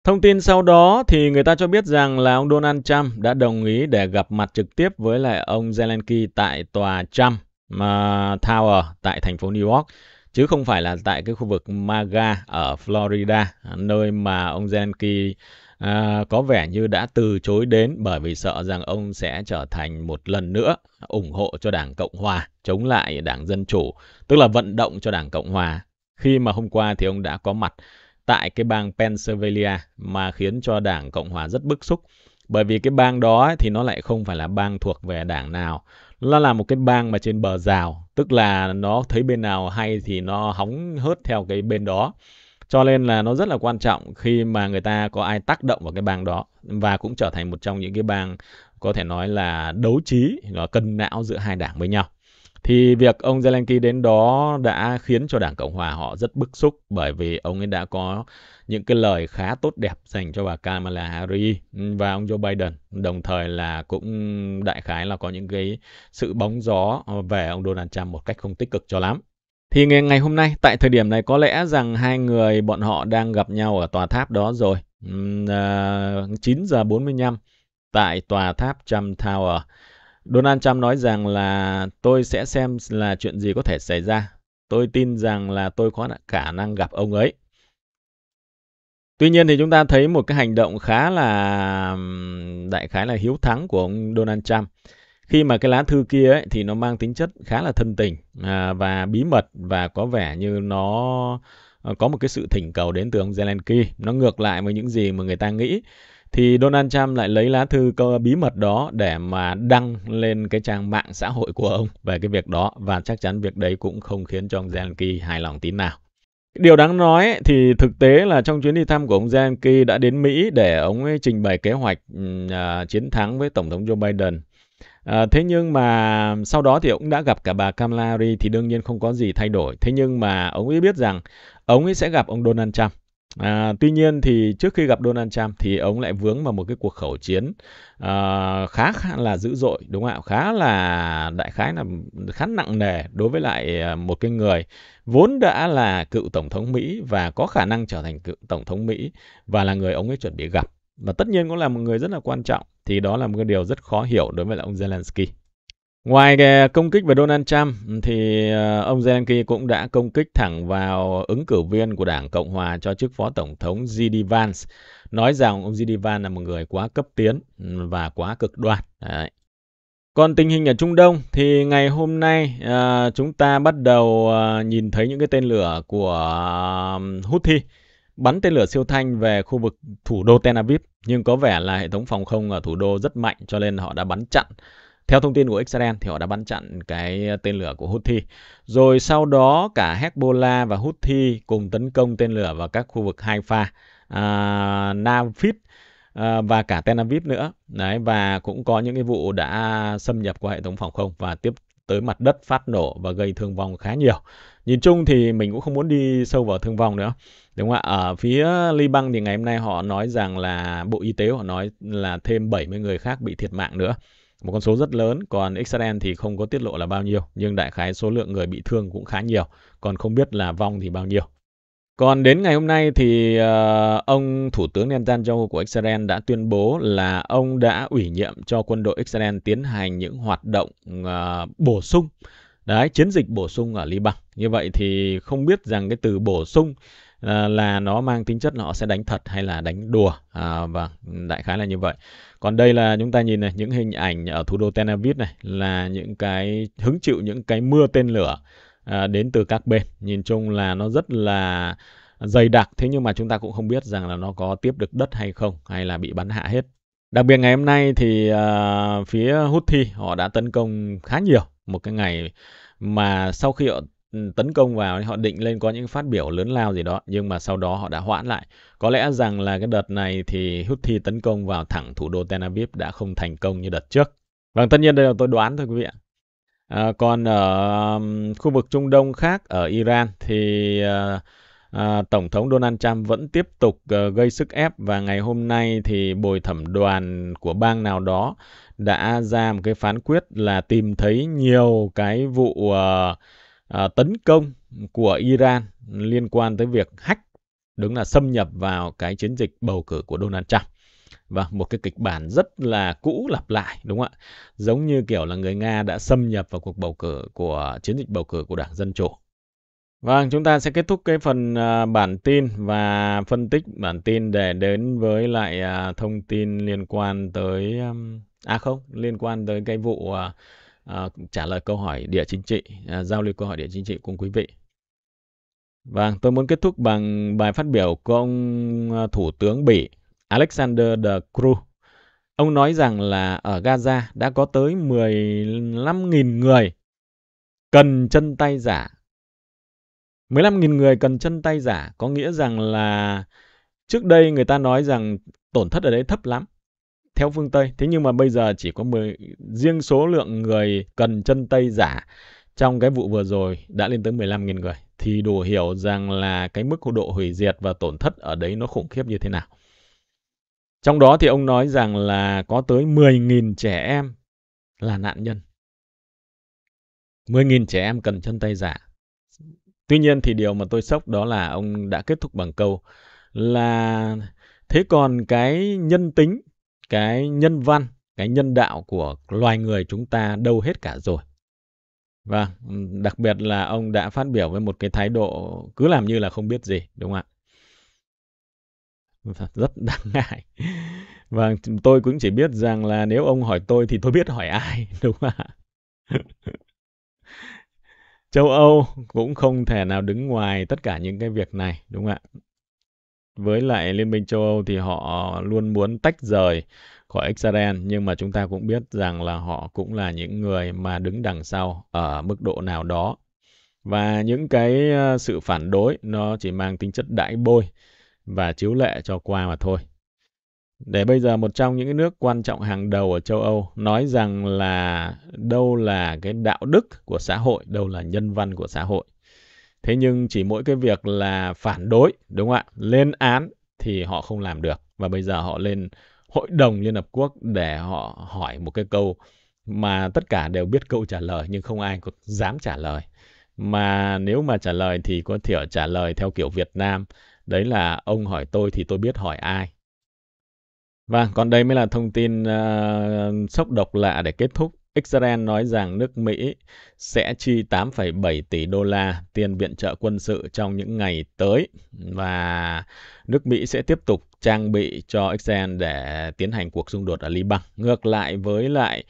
Thông tin sau đó thì người ta cho biết rằng là ông Donald Trump đã đồng ý để gặp mặt trực tiếp với lại ông Zelensky tại tòa Trump mà Tower tại thành phố New York chứ không phải là tại cái khu vực MAGA ở Florida nơi mà ông Zelensky à, có vẻ như đã từ chối đến bởi vì sợ rằng ông sẽ trở thành một lần nữa ủng hộ cho Đảng Cộng Hòa, chống lại Đảng Dân Chủ, tức là vận động cho Đảng Cộng Hòa. Khi mà hôm qua thì ông đã có mặt tại cái bang Pennsylvania mà khiến cho Đảng Cộng Hòa rất bức xúc. Bởi vì cái bang đó thì nó lại không phải là bang thuộc về đảng nào. Nó là một cái bang mà trên bờ rào, tức là nó thấy bên nào hay thì nó hóng hớt theo cái bên đó. Cho nên là nó rất là quan trọng khi mà người ta có ai tác động vào cái bang đó và cũng trở thành một trong những cái bang có thể nói là đấu trí, và cân não giữa hai đảng với nhau. Thì việc ông Zelensky đến đó đã khiến cho Đảng Cộng Hòa họ rất bức xúc bởi vì ông ấy đã có những cái lời khá tốt đẹp dành cho bà Kamala Harris và ông Joe Biden. Đồng thời là cũng đại khái là có những cái sự bóng gió về ông Donald Trump một cách không tích cực cho lắm. Thì ngày hôm nay, tại thời điểm này có lẽ rằng hai người bọn họ đang gặp nhau ở tòa tháp đó rồi. uh, à, 9 giờ 45 tại tòa tháp Trump Tower. Donald Trump nói rằng là tôi sẽ xem là chuyện gì có thể xảy ra. Tôi tin rằng là tôi có khả năng gặp ông ấy. Tuy nhiên thì chúng ta thấy một cái hành động khá là đại khái là hiếu thắng của ông Donald Trump khi mà cái lá thư kia ấy, thì nó mang tính chất khá là thân tình à, và bí mật và có vẻ như nó ờ, có một cái sự thỉnh cầu đến từ ông Zelensky nó ngược lại với những gì mà người ta nghĩ thì Donald Trump lại lấy lá thư cơ bí mật đó để mà đăng lên cái trang mạng xã hội của ông về cái việc đó và chắc chắn việc đấy cũng không khiến cho ông Zelensky hài lòng tí nào. Điều đáng nói thì thực tế là trong chuyến đi thăm của ông Zelensky đã đến Mỹ để ông ấy trình bày kế hoạch à, chiến thắng với Tổng thống Joe Biden À, thế nhưng mà sau đó thì ông đã gặp cả bà Kamala Harris thì đương nhiên không có gì thay đổi. Thế nhưng mà ông ấy biết rằng ông ấy sẽ gặp ông Donald Trump. À, tuy nhiên thì trước khi gặp Donald Trump thì ông lại vướng vào một cái cuộc khẩu chiến à, khá là dữ dội đúng không ạ? Khá là đại khái là khá nặng nề đối với lại một cái người vốn đã là cựu tổng thống Mỹ và có khả năng trở thành cựu tổng thống Mỹ và là người ông ấy chuẩn bị gặp và tất nhiên cũng là một người rất là quan trọng thì đó là một cái điều rất khó hiểu đối với lại ông Zelensky. Ngoài cái công kích về Donald Trump thì ờ, ông Zelensky cũng đã công kích thẳng vào ứng cử viên của Đảng Cộng hòa cho chức phó tổng thống JD Vance, nói rằng ông JD Vance là một người quá cấp tiến ừ, và quá cực đoan. Đấy. Còn tình hình ở Trung Đông thì ngày hôm nay ờ, chúng ta bắt đầu ờ, nhìn thấy những cái tên lửa của à, Houthi bắn tên lửa siêu thanh về khu vực thủ đô Tel Aviv, nhưng có vẻ là hệ thống phòng không ở thủ đô rất mạnh cho nên họ đã bắn chặn. Theo thông tin của Israel thì họ đã bắn chặn cái tên lửa của Houthi. Rồi sau đó cả Hezbollah và Houthi cùng tấn công tên lửa vào các khu vực Haifa, à, Nafit à, và cả Tel Aviv nữa. Đấy và cũng có những cái vụ đã xâm nhập qua hệ thống phòng không và tiếp tới mặt đất phát nổ và gây thương vong khá nhiều nhìn chung thì mình cũng không muốn đi sâu vào thương vong nữa đúng không ạ ở phía Liban thì ngày hôm nay họ nói rằng là bộ y tế họ nói là thêm 70 người khác bị thiệt mạng nữa một con số rất lớn còn Israel thì không có tiết lộ là bao nhiêu nhưng đại khái số lượng người bị thương cũng khá nhiều còn không biết là vong thì bao nhiêu còn đến ngày hôm nay thì uh, ông Thủ tướng Netanyahu của Israel đã tuyên bố là ông đã ủy nhiệm cho quân đội Israel tiến hành những hoạt động uh, bổ sung Đấy, chiến dịch bổ sung ở Liban. Như vậy thì không biết rằng cái từ bổ sung à, là nó mang tính chất là họ sẽ đánh thật hay là đánh đùa. À, và vâng, đại khái là như vậy. Còn đây là chúng ta nhìn này, những hình ảnh ở thủ đô Tel Aviv này là những cái hứng chịu những cái mưa tên lửa à, đến từ các bên. Nhìn chung là nó rất là dày đặc thế nhưng mà chúng ta cũng không biết rằng là nó có tiếp được đất hay không hay là bị bắn hạ hết. Đặc biệt ngày hôm nay thì uh, phía Houthi họ đã tấn công khá nhiều một cái ngày mà sau khi họ ừ, tấn công vào họ định lên có những phát biểu lớn lao gì đó nhưng mà sau đó họ đã hoãn lại có lẽ rằng là cái đợt này thì Houthi tấn công vào thẳng thủ đô Tel Aviv đã không thành công như đợt trước vâng tất nhiên đây là tôi đoán thôi quý vị ạ à, còn ở khu vực Trung Đông khác ở Iran thì uh, à, Tổng thống Donald Trump vẫn tiếp tục uh, gây sức ép và ngày hôm nay thì bồi thẩm đoàn của bang nào đó đã ra một cái phán quyết là tìm thấy nhiều cái vụ uh, uh, tấn công của Iran liên quan tới việc hack đúng là xâm nhập vào cái chiến dịch bầu cử của Donald Trump và vâng, một cái kịch bản rất là cũ lặp lại đúng không ạ giống như kiểu là người nga đã xâm nhập vào cuộc bầu cử của chiến dịch bầu cử của đảng dân chủ Vâng, chúng ta sẽ kết thúc cái phần uh, bản tin và phân tích bản tin để đến với lại uh, thông tin liên quan tới um, à không, liên quan tới cái vụ uh, uh, trả lời câu hỏi địa chính trị, uh, giao lưu câu hỏi địa chính trị cùng quý vị. Vâng, tôi muốn kết thúc bằng bài phát biểu của ông uh, Thủ tướng Bỉ Alexander De Croo. Ông nói rằng là ở Gaza đã có tới 15.000 người cần chân tay giả 15.000 người cần chân tay giả có nghĩa rằng là trước đây người ta nói rằng tổn thất ở đấy thấp lắm theo phương Tây. Thế nhưng mà bây giờ chỉ có 10 riêng số lượng người cần chân tay giả trong cái vụ vừa rồi đã lên tới 15.000 người thì đủ hiểu rằng là cái mức độ hủy diệt và tổn thất ở đấy nó khủng khiếp như thế nào. Trong đó thì ông nói rằng là có tới 10.000 trẻ em là nạn nhân. 10.000 trẻ em cần chân tay giả Tuy nhiên thì điều mà tôi sốc đó là ông đã kết thúc bằng câu là thế còn cái nhân tính, cái nhân văn, cái nhân đạo của loài người chúng ta đâu hết cả rồi. Và vâng, đặc biệt là ông đã phát biểu với một cái thái độ cứ làm như là không biết gì, đúng không ạ? Vâng, rất đáng ngại. Và vâng, tôi cũng chỉ biết rằng là nếu ông hỏi tôi thì tôi biết hỏi ai, đúng không ạ? châu Âu cũng không thể nào đứng ngoài tất cả những cái việc này đúng không ạ với lại Liên minh châu Âu thì họ luôn muốn tách rời khỏi Israel nhưng mà chúng ta cũng biết rằng là họ cũng là những người mà đứng đằng sau ở mức độ nào đó và những cái ờ, sự phản đối nó chỉ mang tính chất đại bôi và chiếu lệ cho qua mà thôi để bây giờ một trong những cái nước quan trọng hàng đầu ở châu Âu nói rằng là đâu là cái đạo đức của xã hội, đâu là nhân văn của xã hội. Thế nhưng chỉ mỗi cái việc là phản đối, đúng không ạ? Lên án thì họ không làm được. Và bây giờ họ lên Hội đồng Liên Hợp Quốc để họ hỏi một cái câu mà tất cả đều biết câu trả lời nhưng không ai có dám trả lời. Mà nếu mà trả lời thì có thể trả lời theo kiểu Việt Nam. Đấy là ông hỏi tôi thì tôi biết hỏi ai và vâng, còn đây mới là thông tin uh, sốc độc lạ để kết thúc. Israel nói rằng nước Mỹ sẽ chi 8,7 tỷ đô la tiền viện trợ quân sự trong những ngày tới và nước Mỹ sẽ tiếp tục trang bị cho Israel để tiến hành cuộc xung đột ở Liban. Ngược lại với lại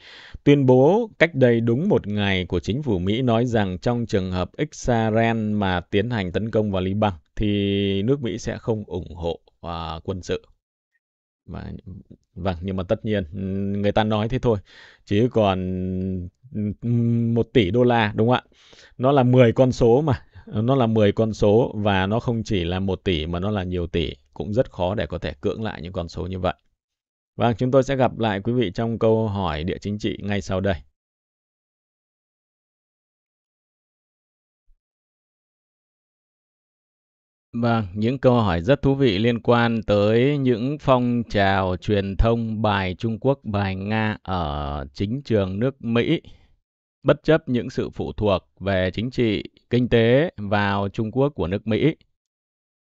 tuyên bố cách đây đúng một ngày của chính phủ Mỹ nói rằng trong trường hợp Israel mà tiến hành tấn công vào Liban thì nước Mỹ sẽ không ủng hộ uh, quân sự và vâng nhưng mà tất nhiên ừ, người ta nói thế thôi chứ còn ừ, một tỷ đô la đúng không ạ nó là 10 con số mà nó là 10 con số và nó không chỉ là một tỷ mà nó là nhiều tỷ cũng rất khó để có thể cưỡng lại những con số như vậy vâng chúng tôi sẽ gặp lại quý vị trong câu hỏi địa chính trị ngay sau đây Vâng, những câu hỏi rất thú vị liên quan tới những phong trào truyền thông bài Trung Quốc, bài Nga ở chính trường nước Mỹ, bất chấp những sự phụ thuộc về chính trị, kinh tế vào Trung Quốc của nước Mỹ.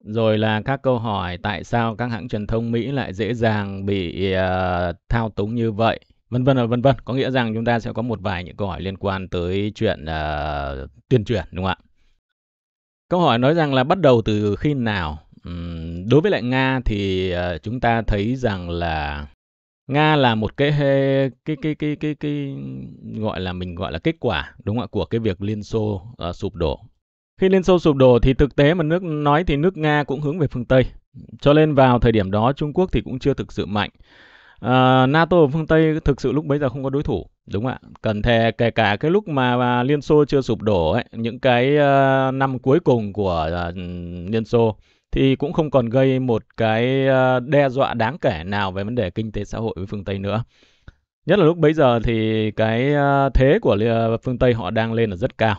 Rồi là các câu hỏi tại sao các hãng truyền thông Mỹ lại dễ dàng bị uh, thao túng như vậy, vân vân và ờ, vân vân. Có nghĩa rằng chúng ta sẽ có một vài những câu hỏi liên quan tới chuyện uh, tuyên truyền đúng không ạ? Câu hỏi nói rằng là bắt đầu từ khi nào? đối với lại Nga thì ờ, chúng ta thấy rằng là Nga là một cái cái cái cái cái cái gọi là mình gọi là kết quả đúng không ạ của cái việc Liên Xô uh, sụp đổ. Khi Liên Xô sụp đổ thì thực tế mà nước nói thì nước Nga cũng hướng về phương Tây. Cho nên vào thời điểm đó Trung Quốc thì cũng chưa thực sự mạnh uh, NATO và phương Tây thực sự lúc bấy giờ không có đối thủ đúng không ạ cần thề kể cả cái lúc mà, Liên Xô chưa sụp đổ ấy, những cái uh, năm cuối cùng của uh, Liên Xô thì cũng không còn gây một cái đe dọa đáng kể nào về vấn đề kinh tế xã hội với phương Tây nữa. Nhất là lúc bấy giờ thì cái thế của phương Tây họ đang lên là rất cao.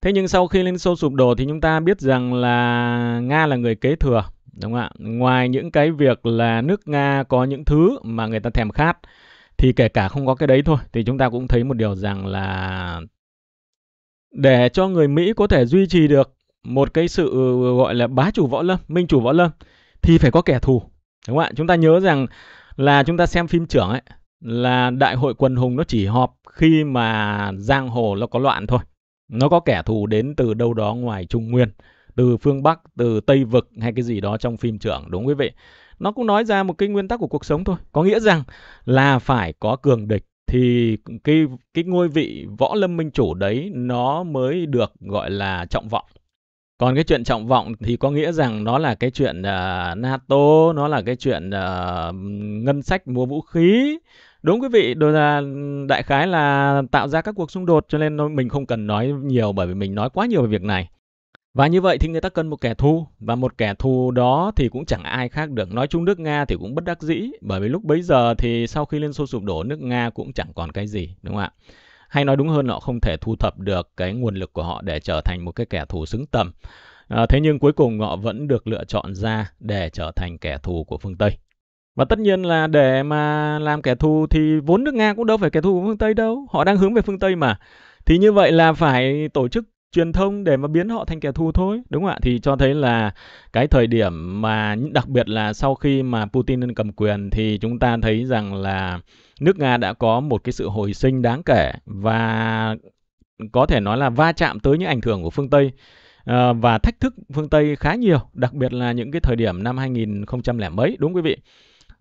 Thế nhưng sau khi Liên Xô sụp đổ thì chúng ta biết rằng là Nga là người kế thừa đúng không ạ ngoài những cái việc là nước nga có những thứ mà người ta thèm khát thì kể cả không có cái đấy thôi thì chúng ta cũng thấy một điều rằng là để cho người mỹ có thể duy trì được một cái sự gọi là bá chủ võ lâm minh chủ võ lâm thì phải có kẻ thù đúng không ạ chúng ta nhớ rằng là chúng ta xem phim trưởng ấy là đại hội quần hùng nó chỉ họp khi mà giang hồ nó có loạn thôi nó có kẻ thù đến từ đâu đó ngoài trung nguyên từ phương Bắc, từ Tây Vực hay cái gì đó trong phim trưởng đúng quý vị. Nó cũng nói ra một cái nguyên tắc của cuộc sống thôi. Có nghĩa rằng là phải có cường địch thì cái cái ngôi vị võ lâm minh chủ đấy nó mới được gọi là trọng vọng còn cái chuyện trọng vọng thì có nghĩa rằng nó là cái chuyện uh, NATO, nó là cái chuyện uh, ngân sách mua vũ khí. Đúng quý vị, đó là đại khái là tạo ra các cuộc xung đột cho nên mình không cần nói nhiều bởi vì mình nói quá nhiều về việc này. Và như vậy thì người ta cần một kẻ thù và một kẻ thù đó thì cũng chẳng ai khác được. Nói chung nước Nga thì cũng bất đắc dĩ bởi vì lúc bấy giờ thì sau khi Liên Xô sụp đổ nước Nga cũng chẳng còn cái gì đúng không ạ? Hay nói đúng hơn họ không thể thu thập được cái nguồn lực của họ để trở thành một cái kẻ thù xứng tầm. À, thế nhưng cuối cùng họ vẫn được lựa chọn ra để trở thành kẻ thù của phương Tây. Và tất nhiên là để mà làm kẻ thù thì vốn nước Nga cũng đâu phải kẻ thù của phương Tây đâu. Họ đang hướng về phương Tây mà. Thì như vậy là phải tổ chức truyền thông để mà biến họ thành kẻ thù thôi đúng không ạ thì cho thấy là cái thời điểm mà đặc biệt là sau khi mà Putin lên cầm quyền thì chúng ta thấy rằng là nước Nga đã có một cái sự hồi sinh đáng kể và có thể nói là va chạm tới những ảnh hưởng của phương Tây ờ, và thách thức phương Tây khá nhiều, đặc biệt là những cái thời điểm năm 2000 mấy đúng quý vị.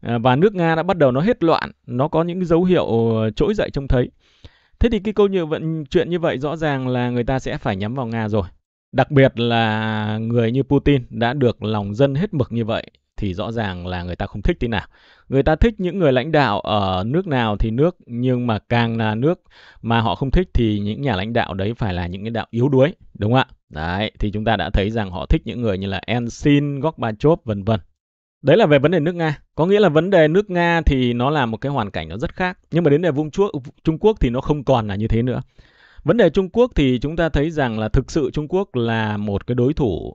Ờ, và nước Nga đã bắt đầu nó hết loạn, nó có những dấu hiệu trỗi dậy trông thấy. Thế thì cái câu như vận chuyện như vậy rõ ràng là người ta sẽ phải nhắm vào Nga rồi. Đặc biệt là người như Putin đã được lòng dân hết mực như vậy thì rõ ràng là người ta không thích tí nào. Người ta thích những người lãnh đạo ở nước nào thì nước nhưng mà càng là nước mà họ không thích thì những nhà lãnh đạo đấy phải là những cái đạo yếu đuối, đúng không ạ? Đấy, thì chúng ta đã thấy rằng họ thích những người như là Ensin, Gorbachev vân vân. Đấy là về vấn đề nước Nga. Có nghĩa là vấn đề nước Nga thì nó là một cái hoàn cảnh nó rất khác. Nhưng mà đến đề vung chuốc, Trung Quốc thì nó không còn là như thế nữa. Vấn đề Trung Quốc thì chúng ta thấy rằng là thực sự Trung Quốc là một cái đối thủ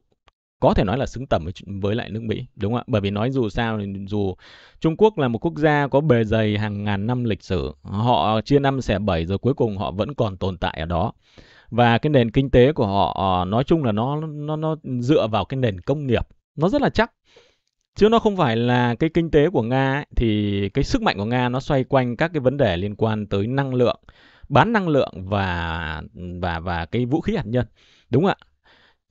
có thể nói là xứng tầm với, với lại nước Mỹ, đúng không ạ? Bởi vì nói dù sao dù Trung Quốc là một quốc gia có bề dày hàng ngàn năm lịch sử, họ chia năm xẻ bảy rồi cuối cùng họ vẫn còn tồn tại ở đó. Và cái nền kinh tế của họ ờ, nói chung là nó nó nó dựa vào cái nền công nghiệp, nó rất là chắc chứ nó không phải là cái kinh tế của Nga ấy, thì cái sức mạnh của Nga nó xoay quanh các cái vấn đề liên quan tới năng lượng, bán năng lượng và và và cái vũ khí hạt nhân. Đúng ạ.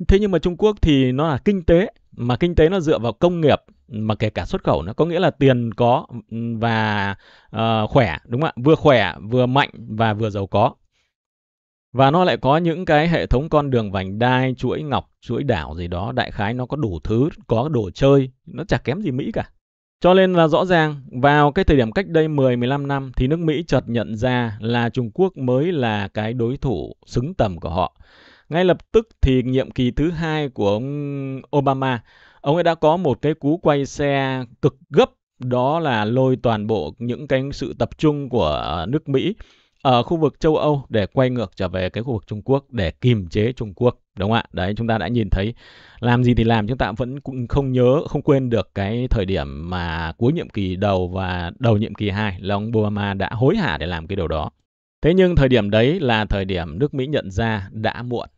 Thế nhưng mà Trung Quốc thì nó là kinh tế mà kinh tế nó dựa vào công nghiệp mà kể cả xuất khẩu nó có nghĩa là tiền có và uh, khỏe đúng không ạ vừa khỏe vừa mạnh và vừa giàu có và nó lại có những cái hệ thống con đường vành đai, chuỗi ngọc, chuỗi đảo gì đó, đại khái nó có đủ thứ, có đồ chơi, nó chả kém gì Mỹ cả. Cho nên là rõ ràng, vào cái thời điểm cách đây 10-15 năm thì nước Mỹ chợt nhận ra là Trung Quốc mới là cái đối thủ xứng tầm của họ. Ngay lập tức thì nhiệm kỳ thứ hai của ông Obama, ông ấy đã có một cái cú quay xe cực gấp đó là lôi toàn bộ những cái sự tập trung của nước Mỹ ở khu vực châu Âu để quay ngược trở về cái khu vực Trung Quốc để kiềm chế Trung Quốc đúng không ạ đấy chúng ta đã nhìn thấy làm gì thì làm chúng ta vẫn cũng không nhớ không quên được cái thời điểm mà cuối nhiệm kỳ đầu và đầu nhiệm kỳ 2 là ông Obama đã hối hả để làm cái điều đó thế nhưng thời điểm đấy là thời điểm nước Mỹ nhận ra đã muộn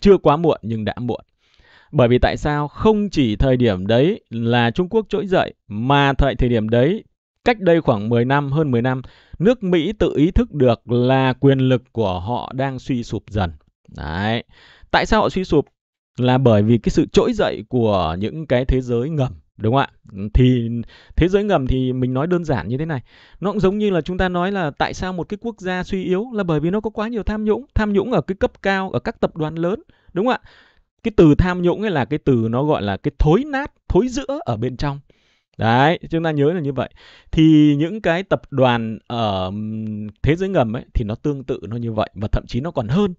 chưa quá muộn nhưng đã muộn bởi vì tại sao không chỉ thời điểm đấy là Trung Quốc trỗi dậy mà tại thời điểm đấy Cách đây khoảng 10 năm, hơn 10 năm, nước Mỹ tự ý thức được là quyền lực của họ đang suy sụp dần. Đấy. Tại sao họ suy sụp? Là bởi vì cái sự trỗi dậy của những cái thế giới ngầm đúng không ạ thì thế giới ngầm thì mình nói đơn giản như thế này nó cũng giống như là chúng ta nói là tại sao một cái quốc gia suy yếu là bởi vì nó có quá nhiều tham nhũng tham nhũng ở cái cấp cao ở các tập đoàn lớn đúng không ạ cái từ tham nhũng ấy là cái từ nó gọi là cái thối nát thối giữa ở bên trong Đấy, chúng ta nhớ là như vậy. Thì những cái tập đoàn ở thế giới ngầm ấy thì nó tương tự nó như vậy và thậm chí nó còn hơn.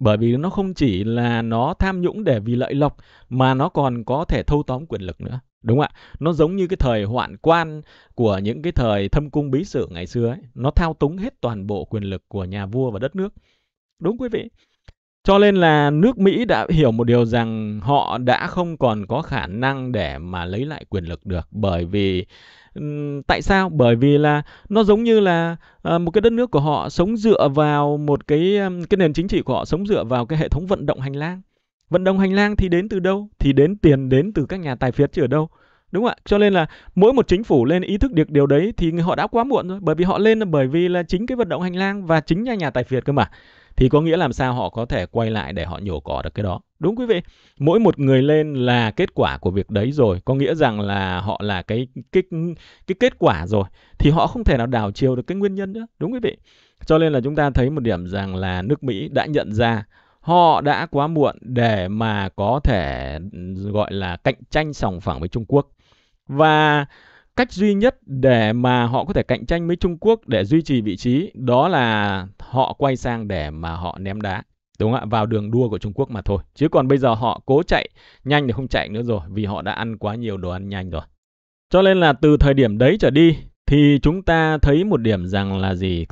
Bởi vì nó không chỉ là nó tham nhũng để vì lợi lộc mà nó còn có thể thâu tóm quyền lực nữa. Đúng không ạ? Nó giống như cái thời hoạn quan của những cái thời thâm cung bí sử ngày xưa ấy. Nó thao túng hết toàn bộ quyền lực của nhà vua và đất nước. Đúng quý vị? Cho nên là nước Mỹ đã hiểu một điều rằng họ đã không còn có khả năng để mà lấy lại quyền lực được bởi vì tại sao? Bởi vì là nó giống như là ờ, một cái đất nước của họ sống dựa vào một cái cái nền chính trị của họ sống dựa vào cái hệ thống vận động hành lang. Vận động hành lang thì đến từ đâu? Thì đến tiền đến từ các nhà tài phiệt chứ ở đâu? Đúng không ạ? Cho nên là mỗi một chính phủ lên ý thức được điều đấy thì họ đã quá muộn rồi bởi vì họ lên là bởi vì là chính cái vận động hành lang và chính nhà nhà tài phiệt cơ mà thì có nghĩa làm sao họ có thể quay lại để họ nhổ cỏ được cái đó. Đúng quý vị, mỗi một người lên là kết quả của việc đấy rồi, có nghĩa rằng là họ là cái cái cái kết quả rồi thì họ không thể nào đảo chiều được cái nguyên nhân nữa, đúng quý vị. Cho nên là chúng ta thấy một điểm rằng là nước Mỹ đã nhận ra họ đã quá muộn để mà có thể gọi là cạnh tranh sòng phẳng với Trung Quốc. Và cách duy nhất để mà họ có thể cạnh tranh với Trung Quốc để duy trì vị trí đó là họ quay sang để mà họ ném đá đúng không ạ vào đường đua của Trung Quốc mà thôi chứ còn bây giờ họ cố chạy nhanh thì không chạy nữa rồi vì họ đã ăn quá nhiều đồ ăn nhanh rồi cho nên là từ thời điểm đấy trở đi thì chúng ta thấy một điểm rằng là gì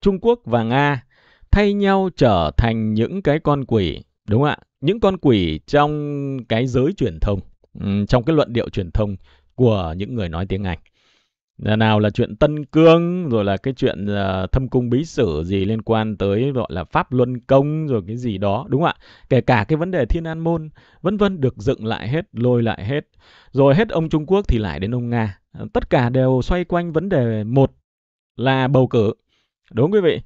Trung Quốc và Nga thay nhau trở thành những cái con quỷ đúng không ạ những con quỷ trong cái giới truyền thông ừ, trong cái luận điệu truyền thông của những người nói tiếng Anh. Nào là chuyện Tân Cương, rồi là cái chuyện uh, thâm cung bí sử gì liên quan tới gọi là Pháp Luân Công, rồi cái gì đó, đúng không ạ? Kể cả cái vấn đề Thiên An Môn, vân vân được dựng lại hết, lôi lại hết. Rồi hết ông Trung Quốc thì lại đến ông Nga. Tất cả đều xoay quanh vấn đề một là bầu cử. Đúng quý vị?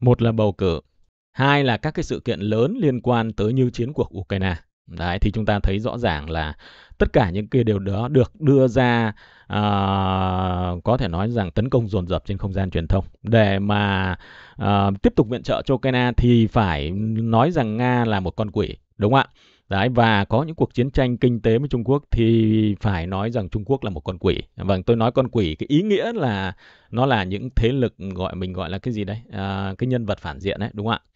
Một là bầu cử. Hai là các cái sự kiện lớn liên quan tới như chiến cuộc Ukraine. Đấy thì chúng ta thấy rõ ràng là tất cả những cái điều đó được đưa ra uh, có thể nói rằng tấn công dồn dập trên không gian truyền thông để mà uh, tiếp tục viện trợ cho Ukraine thì phải nói rằng Nga là một con quỷ đúng không ạ? Đấy, và có những cuộc chiến tranh kinh tế với Trung Quốc thì phải nói rằng Trung Quốc là một con quỷ. Vâng, tôi nói con quỷ cái ý nghĩa là nó là những thế lực gọi mình gọi là cái gì đấy, à, cái nhân vật phản diện đấy, đúng không ạ?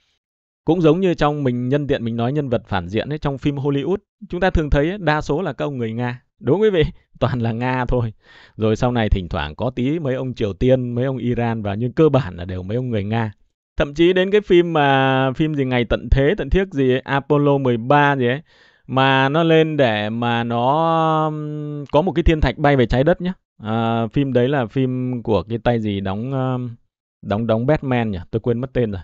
cũng giống như trong mình nhân tiện mình nói nhân vật phản diện ấy trong phim Hollywood chúng ta thường thấy ấy, đa số là các ông người Nga đúng quý vị toàn là Nga thôi rồi sau này thỉnh thoảng có tí mấy ông Triều Tiên mấy ông Iran và nhưng cơ bản là đều mấy ông người Nga thậm chí đến cái phim mà phim gì ngày tận thế tận thiết gì ấy, Apollo 13 gì ấy mà nó lên để mà nó có một cái thiên thạch bay về trái đất nhá à, phim đấy là phim của cái tay gì đóng đóng đóng Batman nhỉ tôi quên mất tên rồi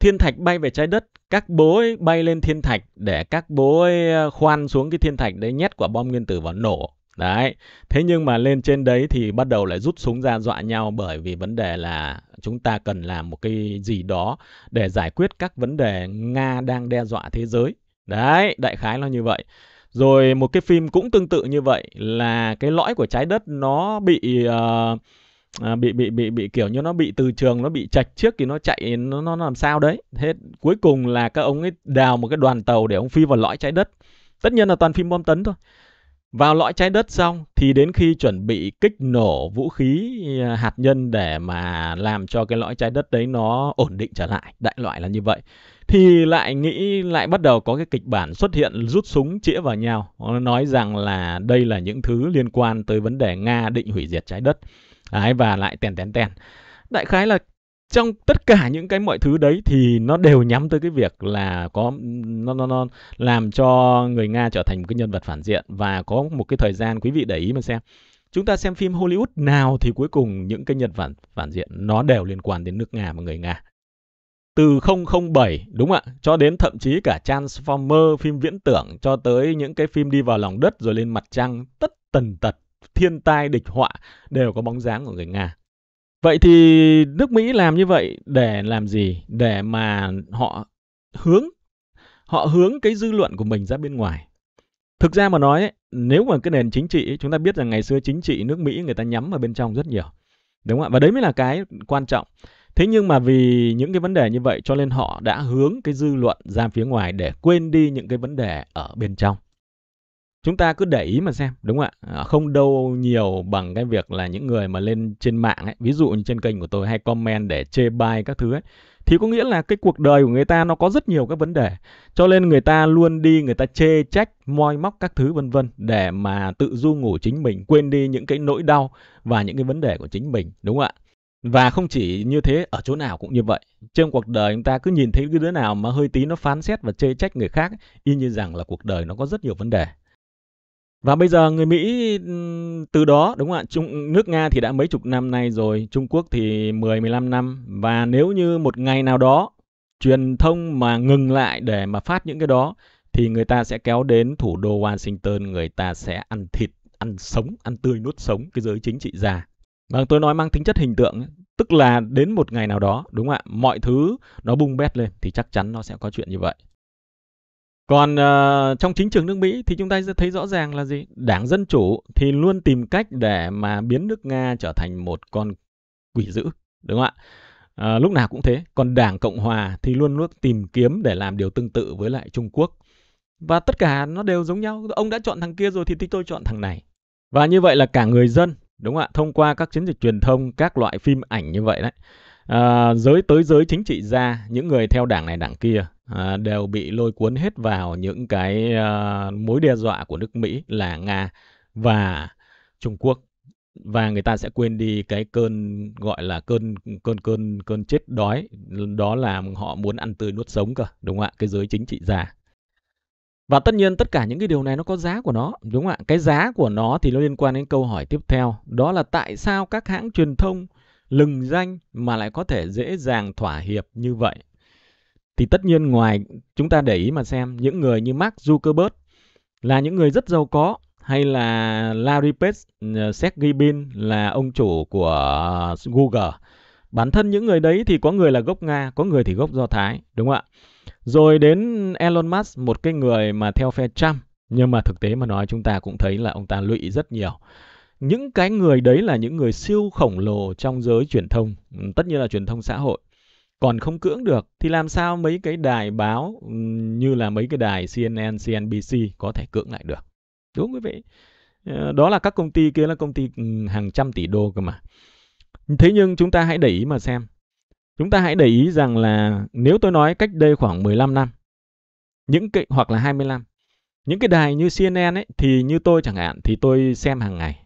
thiên thạch bay về trái đất các bố ấy bay lên thiên thạch để các bố ấy ờ, khoan xuống cái thiên thạch đấy nhét quả bom nguyên tử vào nổ đấy thế nhưng mà lên trên đấy thì bắt đầu lại rút súng ra dọa nhau bởi vì vấn đề là chúng ta cần làm một cái gì đó để giải quyết các vấn đề nga đang đe dọa thế giới đấy đại khái là như vậy rồi một cái phim cũng tương tự như vậy là cái lõi của trái đất nó bị uh, à, bị bị bị bị kiểu như nó bị từ trường nó bị chạch trước thì nó chạy nó nó làm sao đấy thế cuối cùng là các ông ấy đào một cái đoàn tàu để ông phi vào lõi trái đất tất nhiên là toàn phim bom tấn thôi vào lõi trái đất xong thì đến khi chuẩn bị kích nổ vũ khí à, hạt nhân để mà làm cho cái lõi trái đất đấy nó ổn định trở lại đại loại là như vậy thì lại nghĩ lại bắt đầu có cái kịch bản xuất hiện rút súng chĩa vào nhau nói rằng là đây là những thứ liên quan tới vấn đề nga định hủy diệt trái đất Đấy, và lại tèn tèn tèn. Đại khái là trong tất cả những cái mọi thứ đấy thì nó đều nhắm tới cái việc là có nó nó nó làm cho người Nga trở thành một cái nhân vật phản diện và có một cái thời gian quý vị để ý mà xem. Chúng ta xem phim Hollywood nào thì cuối cùng những cái nhân vật phản, diện nó đều liên quan đến nước Nga và người Nga. Từ 007 đúng ạ, cho đến thậm chí cả Transformer phim viễn tưởng cho tới những cái phim đi vào lòng đất rồi lên mặt trăng, tất tần tật thiên tai địch họa đều có bóng dáng của người Nga. Vậy thì nước Mỹ làm như vậy để làm gì? Để mà họ hướng họ hướng cái dư luận của mình ra bên ngoài. Thực ra mà nói, ấy, nếu mà cái nền chính trị chúng ta biết rằng ngày xưa chính trị nước Mỹ người ta nhắm vào bên trong rất nhiều. Đúng không ạ? Và đấy mới là cái quan trọng. Thế nhưng mà vì những cái vấn đề như vậy cho nên họ đã hướng cái dư luận ra phía ngoài để quên đi những cái vấn đề ở bên trong chúng ta cứ để ý mà xem đúng không ạ à, không đâu nhiều bằng cái việc là những người mà lên trên mạng ấy ví dụ như trên kênh của tôi hay comment để chê bai các thứ ấy thì có nghĩa là cái cuộc đời của người ta nó có rất nhiều các vấn đề cho nên người ta luôn đi người ta chê trách moi móc các thứ vân vân để mà tự du ngủ chính mình quên đi những cái nỗi đau và những cái vấn đề của chính mình đúng không ạ và không chỉ như thế, ở chỗ nào cũng như vậy. Trên cuộc đời chúng ta cứ nhìn thấy cái đứa nào mà hơi tí nó phán xét và chê trách người khác, y như rằng là cuộc đời nó có rất nhiều vấn đề. Và bây giờ người Mỹ ừ, từ đó đúng không ạ? Trung nước Nga thì đã mấy chục năm nay rồi, Trung Quốc thì 10 15 năm và nếu như một ngày nào đó truyền thông mà ngừng lại để mà phát những cái đó thì người ta sẽ kéo đến thủ đô Washington, người ta sẽ ăn thịt, ăn sống, ăn tươi nuốt sống cái giới chính trị già. Vâng, tôi nói mang tính chất hình tượng, tức là đến một ngày nào đó, đúng không ạ? Mọi thứ nó bung bét lên thì chắc chắn nó sẽ có chuyện như vậy. Còn uh, trong chính trường nước Mỹ thì chúng ta sẽ thấy rõ ràng là gì? Đảng Dân Chủ thì luôn tìm cách để mà biến nước Nga trở thành một con quỷ dữ, đúng không ạ? À, lúc nào cũng thế. Còn Đảng Cộng Hòa thì luôn luôn tìm kiếm để làm điều tương tự với lại Trung Quốc. Và tất cả nó đều giống nhau. Ông đã chọn thằng kia rồi thì tôi chọn thằng này. Và như vậy là cả người dân, đúng không ạ? Thông qua các chiến dịch truyền thông, các loại phim ảnh như vậy đấy. À, giới tới giới chính trị gia, những người theo đảng này đảng kia à, đều bị lôi cuốn hết vào những cái à, mối đe dọa của nước Mỹ là Nga và Trung Quốc và người ta sẽ quên đi cái cơn gọi là cơn cơn cơn cơn chết đói đó là họ muốn ăn tươi nuốt sống cơ đúng không ạ cái giới chính trị già và tất nhiên tất cả những cái điều này nó có giá của nó đúng không ạ cái giá của nó thì nó liên quan đến câu hỏi tiếp theo đó là tại sao các hãng truyền thông lừng danh mà lại có thể dễ dàng thỏa hiệp như vậy thì tất nhiên ngoài chúng ta để ý mà xem những người như Mark Zuckerberg là những người rất giàu có hay là Larry Page, ờ, Sergey Brin là ông chủ của Google. Bản thân những người đấy thì có người là gốc Nga, có người thì gốc Do Thái, đúng không ạ? Rồi đến Elon Musk, một cái người mà theo phe Trump, nhưng mà thực tế mà nói chúng ta cũng thấy là ông ta lụy rất nhiều. Những cái người đấy là những người siêu khổng lồ trong giới truyền thông, tất nhiên là truyền thông xã hội còn không cưỡng được thì làm sao mấy cái đài báo như là mấy cái đài CNN, CNBC có thể cưỡng lại được. Đúng quý vị. Ờ, đó là các công ty kia là công ty hàng trăm tỷ đô cơ mà. Thế nhưng chúng ta hãy để ý mà xem. Chúng ta hãy để ý rằng là nếu tôi nói cách đây khoảng 15 năm những cái hoặc là 20 năm những cái đài như CNN ấy thì như tôi chẳng hạn thì tôi xem hàng ngày.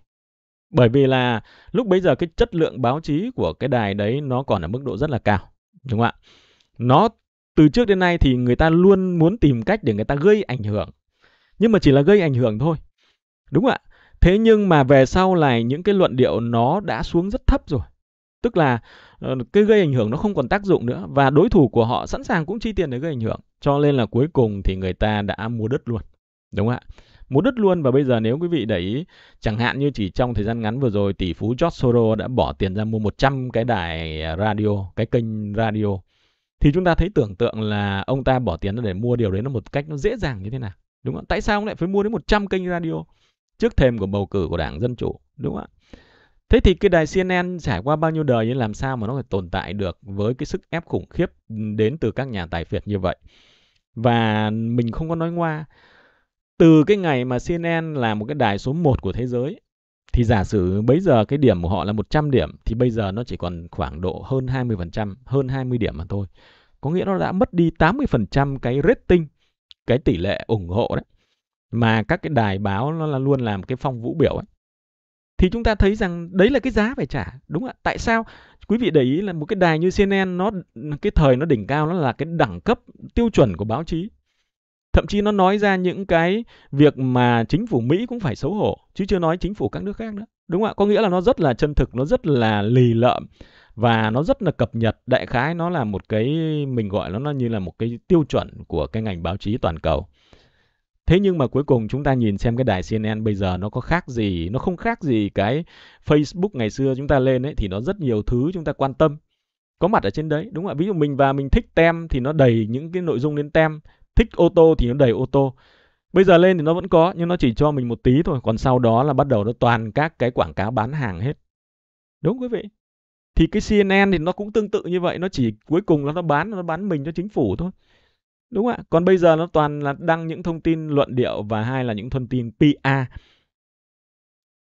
Bởi vì là lúc bấy giờ cái chất lượng báo chí của cái đài đấy nó còn ở mức độ rất là cao đúng không ạ nó từ trước đến nay thì người ta luôn muốn tìm cách để người ta gây ảnh hưởng nhưng mà chỉ là gây ảnh hưởng thôi đúng không ạ thế nhưng mà về sau này những cái luận điệu nó đã xuống rất thấp rồi tức là ờ, cái gây ảnh hưởng nó không còn tác dụng nữa và đối thủ của họ sẵn sàng cũng chi tiền để gây ảnh hưởng cho nên là cuối cùng thì người ta đã mua đất luôn đúng không ạ muốn đứt luôn và bây giờ nếu quý vị để ý chẳng hạn như chỉ trong thời gian ngắn vừa rồi tỷ phú George Soros đã bỏ tiền ra mua 100 cái đài radio, cái kênh radio thì chúng ta thấy tưởng tượng là ông ta bỏ tiền ra để mua điều đấy nó một cách nó dễ dàng như thế nào. Đúng không? Tại sao ông lại phải mua đến 100 kênh radio trước thềm của bầu cử của Đảng Dân chủ, đúng không ạ? Thế thì cái đài CNN trải qua bao nhiêu đời như làm sao mà nó phải tồn tại được với cái sức ép khủng khiếp đến từ các nhà tài phiệt như vậy. Và mình không có nói ngoa, từ cái ngày mà CNN là một cái đài số 1 của thế giới thì giả sử bây giờ cái điểm của họ là 100 điểm thì bây giờ nó chỉ còn khoảng độ hơn 20%, hơn 20 điểm mà thôi. Có nghĩa nó đã mất đi 80% cái rating, cái tỷ lệ ủng hộ đấy. Mà các cái đài báo nó là luôn làm cái phong vũ biểu ấy. Thì chúng ta thấy rằng đấy là cái giá phải trả, đúng ạ? Tại sao quý vị để ý là một cái đài như CNN nó cái thời nó đỉnh cao nó là cái đẳng cấp tiêu chuẩn của báo chí thậm chí nó nói ra những cái việc mà chính phủ Mỹ cũng phải xấu hổ chứ chưa nói chính phủ các nước khác nữa đúng không ạ có nghĩa là nó rất là chân thực nó rất là lì lợm và nó rất là cập nhật đại khái nó là một cái mình gọi nó như là một cái tiêu chuẩn của cái ngành báo chí toàn cầu thế nhưng mà cuối cùng chúng ta nhìn xem cái đài CNN bây giờ nó có khác gì nó không khác gì cái Facebook ngày xưa chúng ta lên ấy thì nó rất nhiều thứ chúng ta quan tâm có mặt ở trên đấy đúng không ạ ví dụ mình và mình thích tem thì nó đầy những cái nội dung đến tem thích ô tô thì nó đầy ô tô bây giờ lên thì nó vẫn có nhưng nó chỉ cho mình một tí thôi còn sau đó là bắt đầu nó toàn các cái quảng cáo bán hàng hết đúng quý vị thì cái CNN thì nó cũng tương tự như vậy nó chỉ cuối cùng là nó bán nó bán mình cho chính phủ thôi đúng ạ còn bây giờ nó toàn là đăng những thông tin luận điệu và hai là những thông tin PR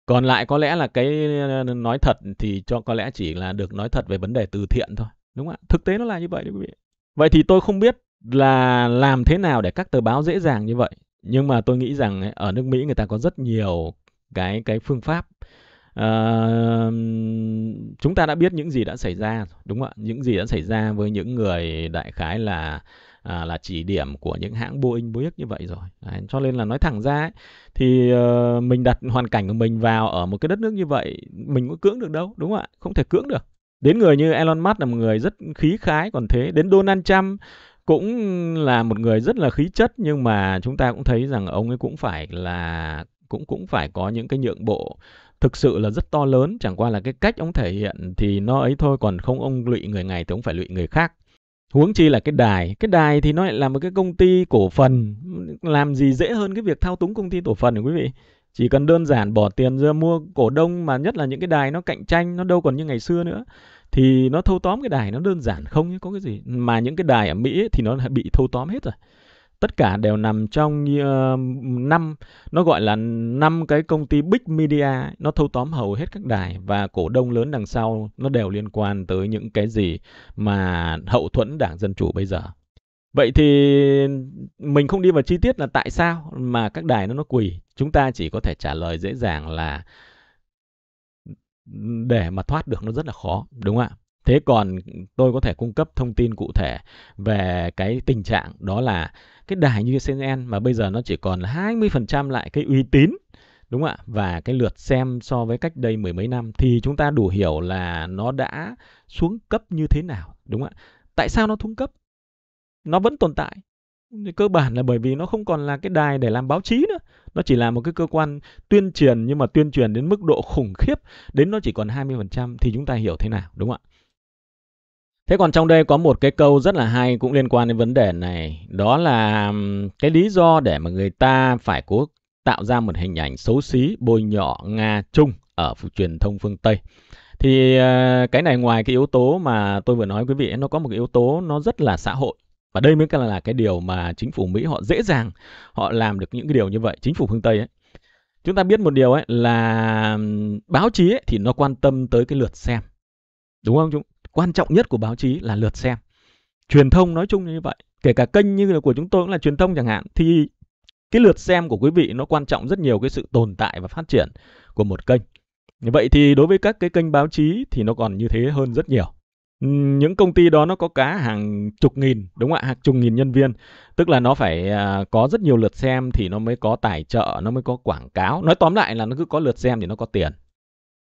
còn lại có lẽ là cái ờ, nói thật thì cho có lẽ chỉ là được nói thật về vấn đề từ thiện thôi đúng ạ thực tế nó là như vậy đấy quý vị vậy thì tôi không biết là làm thế nào để các tờ báo dễ dàng như vậy nhưng mà tôi nghĩ rằng ấy, ở nước Mỹ người ta có rất nhiều cái cái phương pháp à, chúng ta đã biết những gì đã xảy ra đúng không ạ những gì đã xảy ra với những người đại khái là à, là chỉ điểm của những hãng Boeing Boeing như vậy rồi Đấy, cho nên là nói thẳng ra ấy, thì uh, mình đặt hoàn cảnh của mình vào ở một cái đất nước như vậy mình có cưỡng được đâu đúng không ạ không thể cưỡng được đến người như Elon Musk là một người rất khí khái còn thế đến Donald Trump cũng là một người rất là khí chất nhưng mà chúng ta cũng thấy rằng ông ấy cũng phải là cũng cũng phải có những cái nhượng bộ thực sự là rất to lớn chẳng qua là cái cách ông thể hiện thì nó ấy thôi còn không ông lụy người này thì ông phải lụy người khác huống chi là cái đài cái đài thì nó lại là một cái công ty cổ phần làm gì dễ hơn cái việc thao túng công ty cổ phần quý vị chỉ cần đơn giản bỏ tiền ra mua cổ đông mà nhất là những cái đài nó cạnh tranh nó đâu còn như ngày xưa nữa thì nó thâu tóm cái đài nó đơn giản không có cái gì mà những cái đài ở Mỹ ấy, thì nó bị thâu tóm hết rồi tất cả đều nằm trong uh, năm nó gọi là năm cái công ty big media nó thâu tóm hầu hết các đài và cổ đông lớn đằng sau nó đều liên quan tới những cái gì mà hậu thuẫn đảng dân chủ bây giờ vậy thì mình không đi vào chi tiết là tại sao mà các đài nó nó quỳ chúng ta chỉ có thể trả lời dễ dàng là để mà thoát được nó rất là khó đúng không ạ thế còn tôi có thể cung cấp thông tin cụ thể về cái tình trạng đó là cái đài như CNN mà bây giờ nó chỉ còn 20% lại cái uy tín đúng không ạ và cái lượt xem so với cách đây mười mấy năm thì chúng ta đủ hiểu là nó đã xuống cấp như thế nào đúng không ạ tại sao nó xuống cấp nó vẫn tồn tại cơ bản là bởi vì nó không còn là cái đài để làm báo chí nữa nó chỉ là một cái cơ quan tuyên truyền nhưng mà tuyên truyền đến mức độ khủng khiếp đến nó chỉ còn 20% thì chúng ta hiểu thế nào đúng không ạ Thế còn trong đây có một cái câu rất là hay cũng liên quan đến vấn đề này, đó là cái lý do để mà người ta phải cố tạo ra một hình ảnh xấu xí bôi nhọ Nga Trung ở truyền thông phương Tây. Thì ờ, cái này ngoài cái yếu tố mà tôi vừa nói quý vị nó có một cái yếu tố nó rất là xã hội và đây mới là cái điều mà chính phủ Mỹ họ dễ dàng họ làm được những cái điều như vậy, chính phủ phương Tây ấy. Chúng ta biết một điều ấy là báo chí ấy, thì nó quan tâm tới cái lượt xem. Đúng không chúng? Quan trọng nhất của báo chí là lượt xem. Truyền thông nói chung như vậy, kể cả kênh như là của chúng tôi cũng là truyền thông chẳng hạn thì cái lượt xem của quý vị nó quan trọng rất nhiều cái sự tồn tại và phát triển của một kênh. Vậy thì đối với các cái kênh báo chí thì nó còn như thế hơn rất nhiều những công ty đó nó có cả hàng chục nghìn đúng không ạ hàng chục nghìn nhân viên tức là nó phải à, có rất nhiều lượt xem thì nó mới có tài trợ nó mới có quảng cáo nói tóm lại là nó cứ có lượt xem thì nó có tiền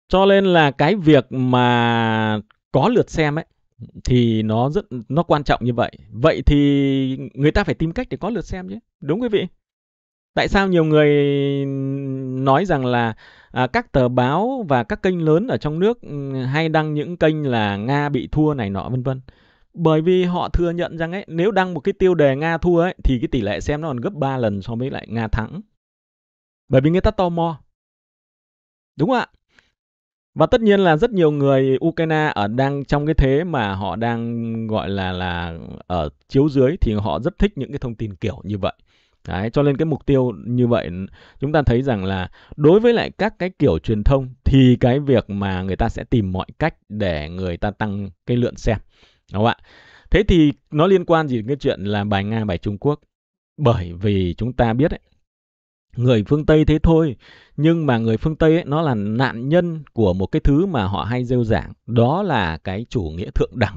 cho nên là cái việc mà có lượt xem ấy thì nó rất nó quan trọng như vậy vậy thì người ta phải tìm cách để có lượt xem chứ đúng quý vị tại sao nhiều người nói rằng là à, các tờ báo và các kênh lớn ở trong nước ừ, hay đăng những kênh là Nga bị thua này nọ vân vân. Bởi vì họ thừa nhận rằng ấy, nếu đăng một cái tiêu đề Nga thua ấy thì cái tỷ lệ xem nó còn gấp 3 lần so với lại Nga thắng. Bởi vì người ta tò mò. Đúng không ạ? Và tất nhiên là rất nhiều người Ukraine ở đang trong cái thế mà họ đang gọi là là ở chiếu dưới thì họ rất thích những cái thông tin kiểu như vậy. Đấy, cho nên cái mục tiêu như vậy chúng ta thấy rằng là đối với lại các cái kiểu truyền thông thì cái việc mà người ta sẽ tìm mọi cách để người ta tăng cái lượng xem. Đúng không ạ? Thế thì nó liên quan gì đến cái chuyện là bài Nga bài Trung Quốc? Bởi vì chúng ta biết ấy, người phương Tây thế thôi, nhưng mà người phương Tây ấy, nó là nạn nhân của một cái thứ mà họ hay rêu giảng, đó là cái chủ nghĩa thượng đẳng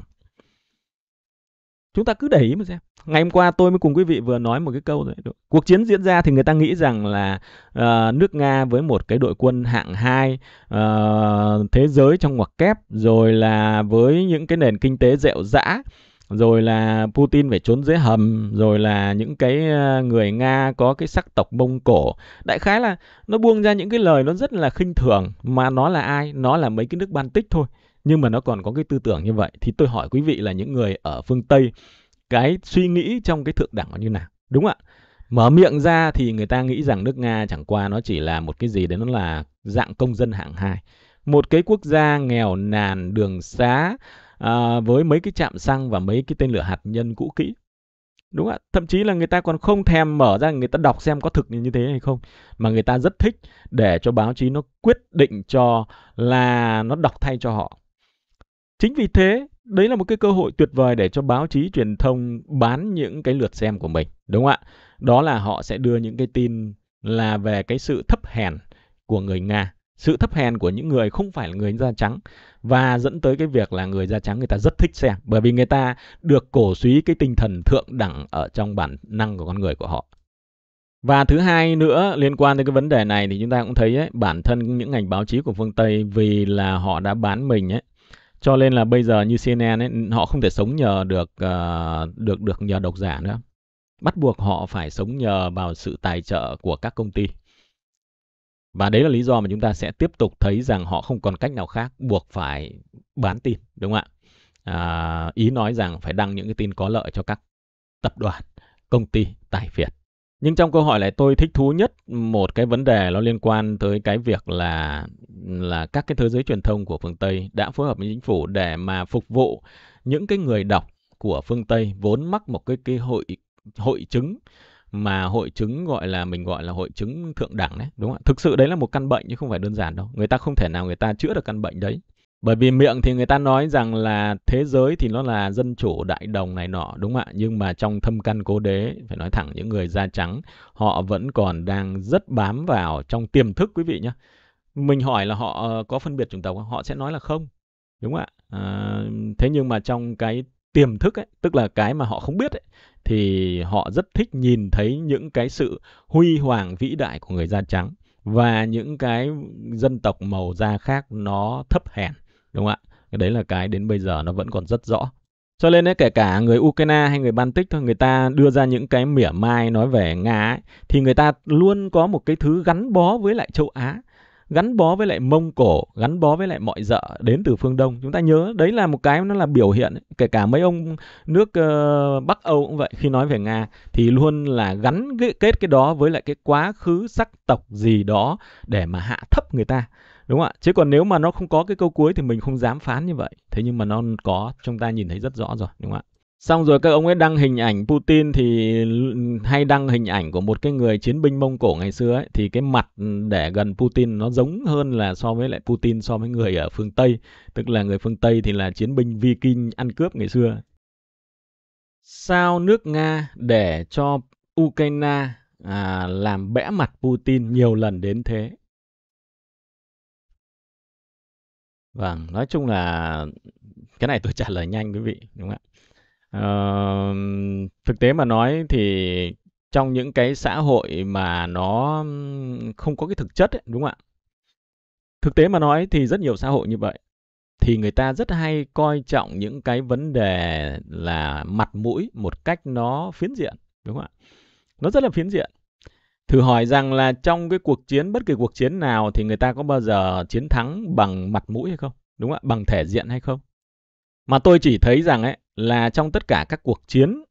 chúng ta cứ để ý mà xem ngày hôm qua tôi mới cùng quý vị vừa nói một cái câu rồi cuộc chiến diễn ra thì người ta nghĩ rằng là uh, nước nga với một cái đội quân hạng hai uh, thế giới trong ngoặc kép rồi là với những cái nền kinh tế dẻo dã rồi là Putin phải trốn dưới hầm, rồi là những cái ờ, người Nga có cái sắc tộc Mông Cổ. Đại khái là nó buông ra những cái lời nó rất là khinh thường mà nó là ai? Nó là mấy cái nước Baltic thôi nhưng mà nó còn có cái tư tưởng như vậy thì tôi hỏi quý vị là những người ở phương Tây cái suy nghĩ trong cái thượng đẳng nó như nào đúng ạ mở miệng ra thì người ta nghĩ rằng nước Nga chẳng qua nó chỉ là một cái gì đấy nó là dạng công dân hạng hai một cái quốc gia nghèo nàn đường xá à, với mấy cái trạm xăng và mấy cái tên lửa hạt nhân cũ kỹ đúng ạ thậm chí là người ta còn không thèm mở ra người ta đọc xem có thực như thế hay không mà người ta rất thích để cho báo chí nó quyết định cho là nó đọc thay cho họ Chính vì thế, đấy là một cái cơ hội tuyệt vời để cho báo chí truyền thông bán những cái lượt xem của mình, đúng không ạ? Đó là họ sẽ đưa những cái tin là về cái sự thấp hèn của người Nga, sự thấp hèn của những người không phải là người da trắng và dẫn tới cái việc là người da trắng người ta rất thích xem bởi vì người ta được cổ suý cái tinh thần thượng đẳng ở trong bản năng của con người của họ. Và thứ hai nữa liên quan đến cái vấn đề này thì chúng ta cũng thấy ấy, bản thân những ngành báo chí của phương Tây vì là họ đã bán mình ấy, cho nên là bây giờ như CNN ấy, họ không thể sống nhờ được uh, được được nhờ độc giả nữa bắt buộc họ phải sống nhờ vào sự tài trợ của các công ty và đấy là lý do mà chúng ta sẽ tiếp tục thấy rằng họ không còn cách nào khác buộc phải bán tin đúng không ạ à, ý nói rằng phải đăng những cái tin có lợi cho các tập đoàn công ty tài phiệt nhưng trong câu hỏi này tôi thích thú nhất một cái vấn đề nó liên quan tới cái việc là là các cái thế giới truyền thông của phương Tây đã phối hợp với chính phủ để mà phục vụ những cái người đọc của phương Tây vốn mắc một cái cái hội hội chứng mà hội chứng gọi là mình gọi là hội chứng thượng đẳng đấy đúng không ạ thực sự đấy là một căn bệnh chứ không phải đơn giản đâu người ta không thể nào người ta chữa được căn bệnh đấy bởi vì miệng thì người ta nói rằng là thế giới thì nó là dân chủ đại đồng này nọ đúng không ạ nhưng mà trong thâm căn cố đế phải nói thẳng những người da trắng họ vẫn còn đang rất bám vào trong tiềm thức quý vị nhé mình hỏi là họ ờ, có phân biệt chủng tộc không họ sẽ nói là không đúng không ạ à, thế nhưng mà trong cái tiềm thức ấy, tức là cái mà họ không biết ấy, thì họ rất thích nhìn thấy những cái sự huy hoàng vĩ đại của người da trắng và những cái dân tộc màu da khác nó thấp hèn đúng không ạ cái đấy là cái đến bây giờ nó vẫn còn rất rõ cho nên ấy, kể cả người Ukraine hay người Baltic thôi người ta đưa ra những cái mỉa mai nói về Nga ấy, thì người ta luôn có một cái thứ gắn bó với lại châu Á gắn bó với lại Mông Cổ, gắn bó với lại mọi dợ đến từ phương Đông. Chúng ta nhớ đấy là một cái nó là biểu hiện kể cả mấy ông nước uh, Bắc Âu cũng vậy khi nói về Nga thì luôn là gắn kết cái đó với lại cái quá khứ sắc tộc gì đó để mà hạ thấp người ta đúng không ạ chứ còn nếu mà nó không có cái câu cuối thì mình không dám phán như vậy thế nhưng mà nó có chúng ta nhìn thấy rất rõ rồi đúng không ạ xong rồi các ông ấy đăng hình ảnh Putin thì hay đăng hình ảnh của một cái người chiến binh Mông Cổ ngày xưa ấy thì cái mặt để gần Putin nó giống hơn là so với lại Putin so với người ở phương Tây tức là người phương Tây thì là chiến binh Viking ăn cướp ngày xưa sao nước Nga để cho Ukraine à, làm bẽ mặt Putin nhiều lần đến thế Vâng, nói chung là cái này tôi trả lời nhanh quý vị, đúng không ạ? Ờ, thực tế mà nói thì trong những cái xã hội mà nó không có cái thực chất ấy, đúng không ạ? Thực tế mà nói thì rất nhiều xã hội như vậy thì người ta rất hay coi trọng những cái vấn đề là mặt mũi một cách nó phiến diện, đúng không ạ? Nó rất là phiến diện thử hỏi rằng là trong cái cuộc chiến bất kỳ cuộc chiến nào thì người ta có bao giờ chiến thắng bằng mặt mũi hay không đúng không ạ bằng thể diện hay không mà tôi chỉ thấy rằng ấy là trong tất cả các cuộc chiến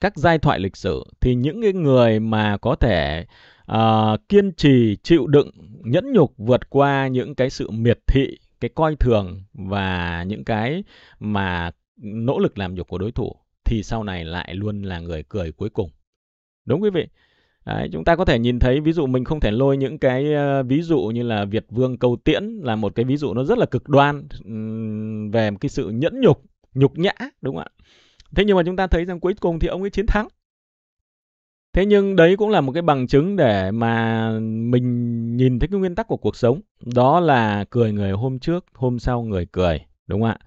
các giai thoại lịch sử thì những cái người mà có thể uh, kiên trì chịu đựng nhẫn nhục vượt qua những cái sự miệt thị cái coi thường và những cái mà nỗ lực làm nhục của đối thủ thì sau này lại luôn là người cười cuối cùng đúng quý vị Đấy, chúng ta có thể nhìn thấy ví dụ mình không thể lôi những cái uh, ví dụ như là Việt Vương Câu Tiễn là một cái ví dụ nó rất là cực đoan um, về một cái sự nhẫn nhục, nhục nhã đúng không ạ? Thế nhưng mà chúng ta thấy rằng cuối cùng thì ông ấy chiến thắng. Thế nhưng đấy cũng là một cái bằng chứng để mà mình nhìn thấy cái nguyên tắc của cuộc sống. Đó là cười người hôm trước, hôm sau người cười. Đúng không ạ?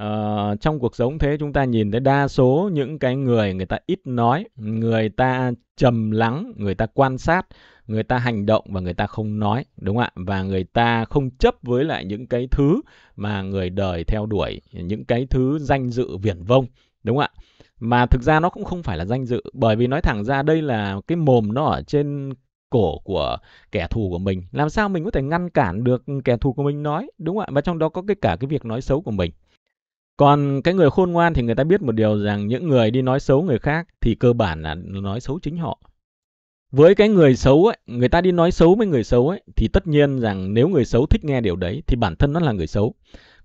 uh, trong cuộc sống thế chúng ta nhìn thấy đa số những cái người người ta ít nói người ta trầm lắng người ta quan sát người ta hành động và người ta không nói đúng không ạ và người ta không chấp với lại những cái thứ mà người đời theo đuổi những cái thứ danh dự viển vông đúng không ạ mà thực ra nó cũng không phải là danh dự bởi vì nói thẳng ra đây là cái mồm nó ở trên cổ của kẻ thù của mình làm sao mình có thể ngăn cản được kẻ thù của mình nói đúng không ạ và trong đó có cái cả cái việc nói xấu của mình còn cái người khôn ngoan thì người ta biết một điều rằng những người đi nói xấu người khác thì cơ bản là nói xấu chính họ. Với cái người xấu ấy, người ta đi nói xấu với người xấu ấy thì tất nhiên rằng nếu người xấu thích nghe điều đấy thì bản thân nó là người xấu.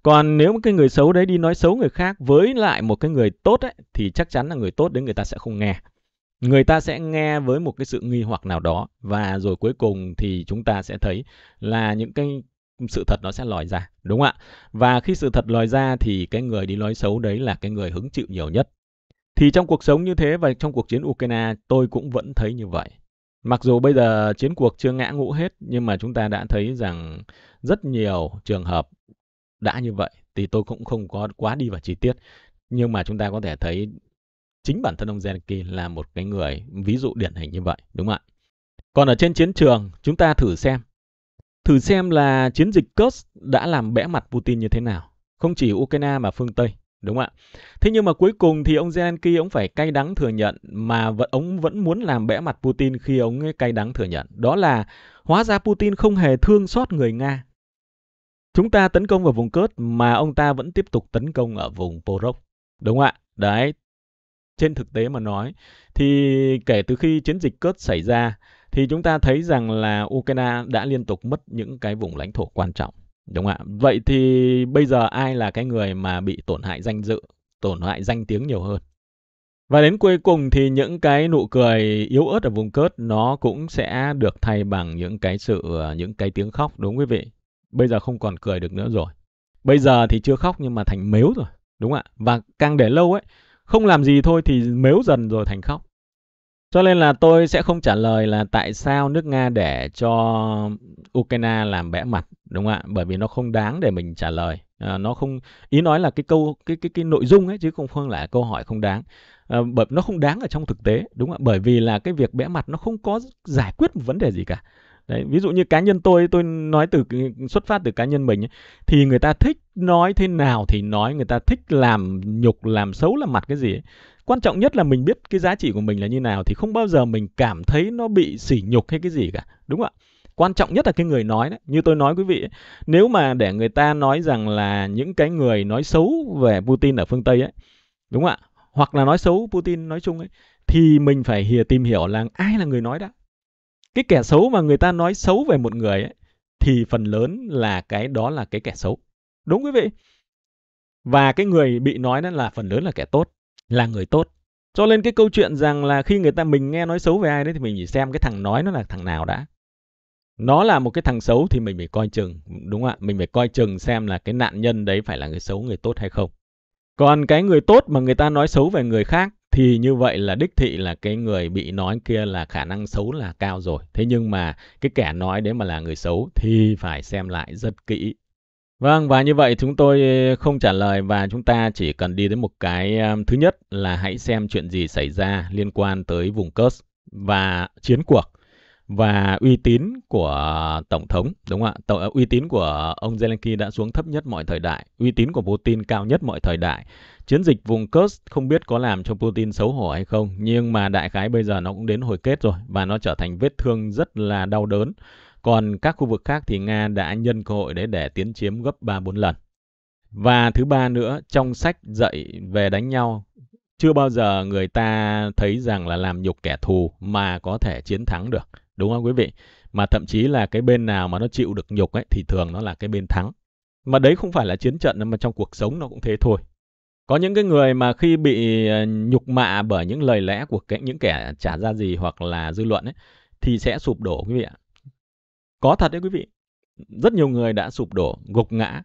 Còn nếu cái người xấu đấy đi nói xấu người khác với lại một cái người tốt ấy thì chắc chắn là người tốt đấy người ta sẽ không nghe. Người ta sẽ nghe với một cái sự nghi hoặc nào đó và rồi cuối cùng thì chúng ta sẽ thấy là những cái sự thật nó sẽ lòi ra đúng không ạ và khi sự thật lòi ra thì cái người đi nói xấu đấy là cái người hứng chịu nhiều nhất thì trong cuộc sống như thế và trong cuộc chiến Ukraine tôi cũng vẫn thấy như vậy mặc dù bây giờ chiến cuộc chưa ngã ngũ hết nhưng mà chúng ta đã thấy rằng rất nhiều trường hợp đã như vậy thì tôi cũng không có quá đi vào chi tiết nhưng mà chúng ta có thể thấy chính bản thân ông Zelensky là một cái người ví dụ điển hình như vậy đúng không ạ còn ở trên chiến trường chúng ta thử xem Thử xem là chiến dịch Kursk đã làm bẽ mặt Putin như thế nào. Không chỉ Ukraine mà phương Tây, đúng không ạ? Thế nhưng mà cuối cùng thì ông Zelensky ông phải cay đắng thừa nhận mà vẫn ông vẫn muốn làm bẽ mặt Putin khi ông ấy cay đắng thừa nhận. Đó là hóa ra Putin không hề thương xót người Nga. Chúng ta tấn công vào vùng Kursk mà ông ta vẫn tiếp tục tấn công ở vùng Porok. Đúng không ạ? Đấy, trên thực tế mà nói thì kể từ khi chiến dịch Kursk xảy ra thì chúng ta thấy rằng là Ukraine đã liên tục mất những cái vùng lãnh thổ quan trọng. Đúng không ạ? Vậy thì bây giờ ai là cái người mà bị tổn hại danh dự, tổn hại danh tiếng nhiều hơn? Và đến cuối cùng thì những cái nụ cười yếu ớt ở vùng cớt nó cũng sẽ được thay bằng những cái sự, ờ, những cái tiếng khóc đúng quý vị. Bây giờ không còn cười được nữa rồi. Bây giờ thì chưa khóc nhưng mà thành mếu rồi, đúng không ạ? Và càng để lâu ấy, không làm gì thôi thì mếu dần rồi thành khóc. Cho nên là tôi sẽ không trả lời là tại sao nước Nga để cho Ukraine làm bẽ mặt đúng không ạ? Bởi vì nó không đáng để mình trả lời. À, nó không ý nói là cái câu cái cái cái nội dung ấy chứ không không là câu hỏi không đáng. À, bởi nó không đáng ở trong thực tế đúng không ạ? Bởi vì là cái việc bẽ mặt nó không có giải quyết một vấn đề gì cả. Đấy, ví dụ như cá nhân tôi tôi nói từ xuất phát từ cá nhân mình ấy, thì người ta thích nói thế nào thì nói người ta thích làm nhục làm xấu làm mặt cái gì ấy quan trọng nhất là mình biết cái giá trị của mình là như nào thì không bao giờ mình cảm thấy nó bị sỉ nhục hay cái gì cả đúng không ạ quan trọng nhất là cái người nói đấy như tôi nói quý vị ấy, nếu mà để người ta nói rằng là những cái người nói xấu về Putin ở phương Tây ấy đúng không ạ hoặc là nói xấu Putin nói chung ấy thì mình phải hiểu tìm hiểu là ai là người nói đã cái kẻ xấu mà người ta nói xấu về một người ấy thì phần lớn là cái đó là cái kẻ xấu đúng quý vị và cái người bị nói đó là phần lớn là kẻ tốt là người tốt. Cho nên cái câu chuyện rằng là khi người ta mình nghe nói xấu về ai đấy thì mình chỉ xem cái thằng nói nó là thằng nào đã. Nó là một cái thằng xấu thì mình phải coi chừng, đúng không ạ? Mình phải coi chừng xem là cái nạn nhân đấy phải là người xấu, người tốt hay không. Còn cái người tốt mà người ta nói xấu về người khác thì như vậy là đích thị là cái người bị nói kia là khả năng xấu là cao rồi. Thế nhưng mà cái kẻ nói đấy mà là người xấu thì phải xem lại rất kỹ Vâng, và như vậy chúng tôi ờ, không trả lời và chúng ta chỉ cần đi đến một cái ờ, thứ nhất là hãy xem chuyện gì xảy ra liên quan tới vùng Kursk và chiến cuộc và uy tín của tổng thống đúng không ạ? Tổng, ờ, uy tín của ông Zelensky đã xuống thấp nhất mọi thời đại, uy tín của Putin cao nhất mọi thời đại. Chiến dịch vùng Kursk không biết có làm cho Putin xấu hổ hay không, nhưng mà đại khái bây giờ nó cũng đến hồi kết rồi và nó trở thành vết thương rất là đau đớn còn các khu vực khác thì Nga đã nhân cơ hội để để tiến chiếm gấp 3-4 lần. Và thứ ba nữa, trong sách dạy về đánh nhau, chưa bao giờ người ta thấy rằng là làm nhục kẻ thù mà có thể chiến thắng được. Đúng không quý vị? Mà thậm chí là cái bên nào mà nó chịu được nhục ấy thì thường nó là cái bên thắng. Mà đấy không phải là chiến trận mà trong cuộc sống nó cũng thế thôi. Có những cái người mà khi bị ờ, nhục mạ bởi những lời lẽ của những kẻ trả ra gì hoặc là dư luận ấy thì sẽ sụp đổ quý vị ạ. Có thật đấy quý vị. Rất nhiều người đã sụp đổ, gục ngã.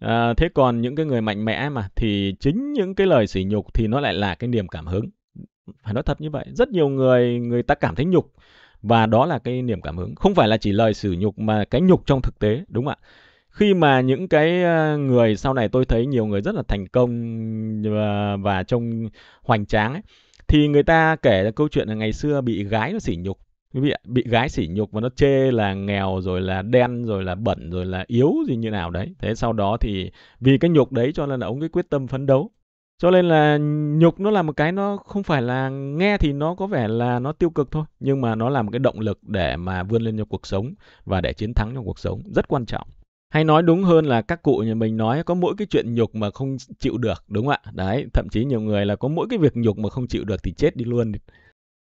À, thế còn những cái người mạnh mẽ mà thì chính những cái lời sỉ nhục thì nó lại là cái niềm cảm hứng. Phải nói thật như vậy. Rất nhiều người người ta cảm thấy nhục và đó là cái niềm cảm hứng. Không phải là chỉ lời sỉ nhục mà cái nhục trong thực tế, đúng không ạ? khi mà những cái à, người sau này tôi thấy nhiều người rất là thành công và, và trông hoành tráng ấy, thì người ta kể ra câu chuyện là ngày xưa bị gái nó sỉ nhục quý vị ạ bị gái sỉ nhục và nó chê là nghèo rồi là đen rồi là bẩn rồi là yếu gì như nào đấy thế sau đó thì vì cái nhục đấy cho nên là ông ấy quyết tâm phấn đấu cho nên là nhục nó là một cái nó không phải là nghe thì nó có vẻ là nó tiêu cực thôi nhưng mà nó là một cái động lực để mà vươn lên trong cuộc sống và để chiến thắng trong cuộc sống rất quan trọng hay nói đúng hơn là các cụ nhà mình nói có mỗi cái chuyện nhục mà không chịu được đúng không ạ đấy thậm chí nhiều người là có mỗi cái việc nhục mà không chịu được thì chết đi luôn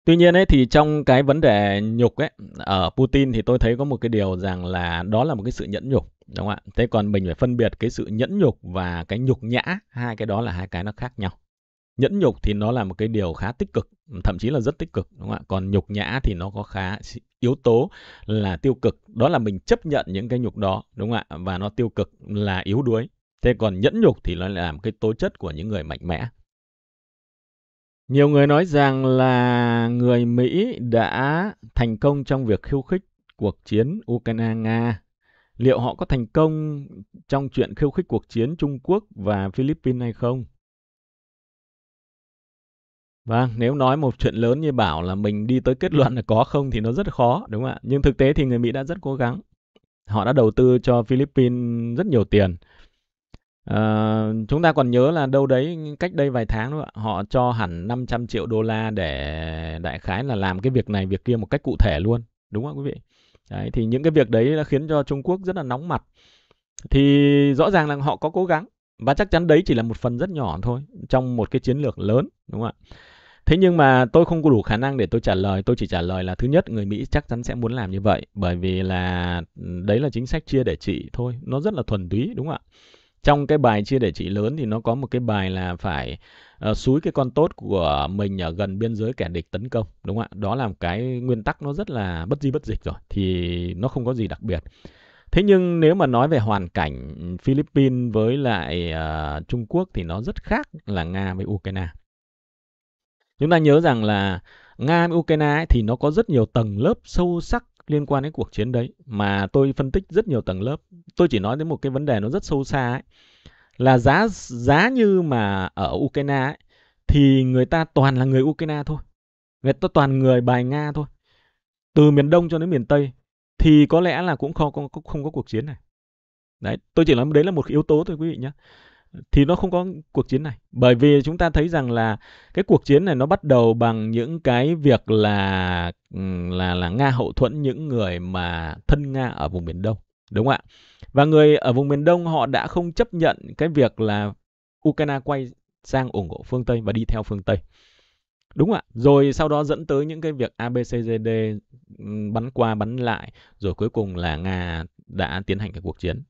Tuy nhiên ấy thì trong cái vấn đề nhục ấy ở Putin thì tôi thấy có một cái điều rằng là đó là một cái sự nhẫn nhục đúng không ạ? Thế còn mình phải phân biệt cái sự nhẫn nhục và cái nhục nhã, hai cái đó là hai cái nó khác nhau. Nhẫn nhục thì nó là một cái điều khá tích cực, thậm chí là rất tích cực đúng không ạ? Còn nhục nhã thì nó có khá yếu tố là tiêu cực, đó là mình chấp nhận những cái nhục đó đúng không ạ? Và nó tiêu cực là yếu đuối. Thế còn nhẫn nhục thì nó là một cái tố chất của những người mạnh mẽ. Nhiều người nói rằng là người Mỹ đã thành công trong việc khiêu khích cuộc chiến Ukraine-Nga. Liệu họ có thành công trong chuyện khiêu khích cuộc chiến Trung Quốc và Philippines hay không? Vâng, nếu nói một chuyện lớn như bảo là mình đi tới kết luận là có không thì nó rất khó, đúng không ạ? Nhưng thực tế thì người Mỹ đã rất cố gắng. Họ đã đầu tư cho Philippines rất nhiều tiền À, chúng ta còn nhớ là đâu đấy cách đây vài tháng nữa họ cho hẳn 500 triệu đô la để đại khái là làm cái việc này việc kia một cách cụ thể luôn đúng không quý vị đấy, thì những cái việc đấy đã khiến cho Trung Quốc rất là nóng mặt thì rõ ràng là họ có cố gắng và chắc chắn đấy chỉ là một phần rất nhỏ thôi trong một cái chiến lược lớn đúng không ạ thế nhưng mà tôi không có đủ khả năng để tôi trả lời tôi chỉ trả lời là thứ nhất người mỹ chắc chắn sẽ muốn làm như vậy bởi vì là ừ, đấy là chính sách chia để trị thôi nó rất là thuần túy đúng không ạ trong cái bài chia để trị lớn thì nó có một cái bài là phải uh, cái con tốt của mình ở gần biên giới kẻ địch tấn công đúng không ạ đó là một cái nguyên tắc nó rất là bất di bất dịch rồi thì nó không có gì đặc biệt thế nhưng nếu mà nói về hoàn cảnh philippines với lại uh, trung quốc thì nó rất khác là nga với ukraine chúng ta nhớ rằng là nga với ukraine ấy, thì nó có rất nhiều tầng lớp sâu sắc liên quan đến cuộc chiến đấy mà tôi phân tích rất nhiều tầng lớp. Tôi chỉ nói đến một cái vấn đề nó rất sâu xa ấy là giá giá như mà ở Ukraine ấy, thì người ta toàn là người Ukraine thôi. Người ta toàn người bài Nga thôi. Từ miền Đông cho đến miền Tây thì có lẽ là cũng không, không, không có cuộc chiến này. Đấy, tôi chỉ nói đấy là một yếu tố thôi quý vị nhé thì nó không có cuộc chiến này bởi vì chúng ta thấy rằng là cái cuộc chiến này nó bắt đầu bằng những cái việc là là là nga hậu thuẫn những người mà thân nga ở vùng biển đông đúng không ạ và người ở vùng miền đông họ đã không chấp nhận cái việc là ukraine quay sang ủng hộ phương tây và đi theo phương tây Đúng ạ, rồi sau đó dẫn tới những cái việc ABCGD bắn qua bắn lại, rồi cuối cùng là Nga đã tiến hành cái cuộc chiến.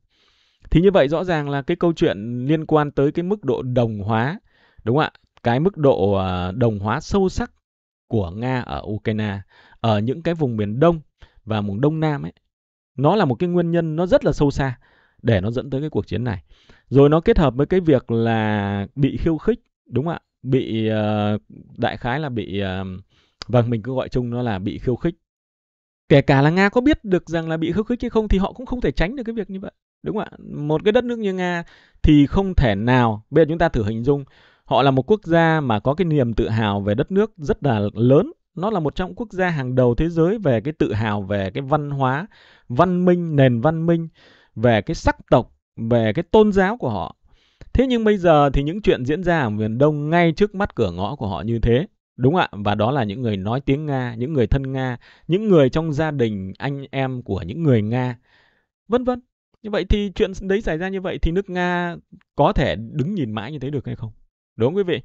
Thì như vậy rõ ràng là cái câu chuyện liên quan tới cái mức độ đồng hóa, đúng không ạ? Cái mức độ à, đồng hóa sâu sắc của Nga ở Ukraine, ở những cái vùng miền Đông và vùng Đông Nam ấy, nó là một cái nguyên nhân nó rất là sâu xa để nó dẫn tới cái cuộc chiến này. Rồi nó kết hợp với cái việc là bị khiêu khích, đúng không ạ? Bị ờ, đại khái là bị ờ, vâng mình cứ gọi chung nó là bị khiêu khích. Kể cả là Nga có biết được rằng là bị khiêu khích hay không thì họ cũng không thể tránh được cái việc như vậy đúng ạ một cái đất nước như nga thì không thể nào bây giờ chúng ta thử hình dung họ là một quốc gia mà có cái niềm tự hào về đất nước rất là lớn nó là một trong quốc gia hàng đầu thế giới về cái tự hào về cái văn hóa văn minh nền văn minh về cái sắc tộc về cái tôn giáo của họ thế nhưng bây giờ thì những chuyện diễn ra ở miền đông ngay trước mắt cửa ngõ của họ như thế đúng ạ và đó là những người nói tiếng nga những người thân nga những người trong gia đình anh em của những người nga vân vân như vậy thì chuyện đấy xảy ra như vậy thì nước nga có thể đứng nhìn mãi như thế được hay không đúng không quý vị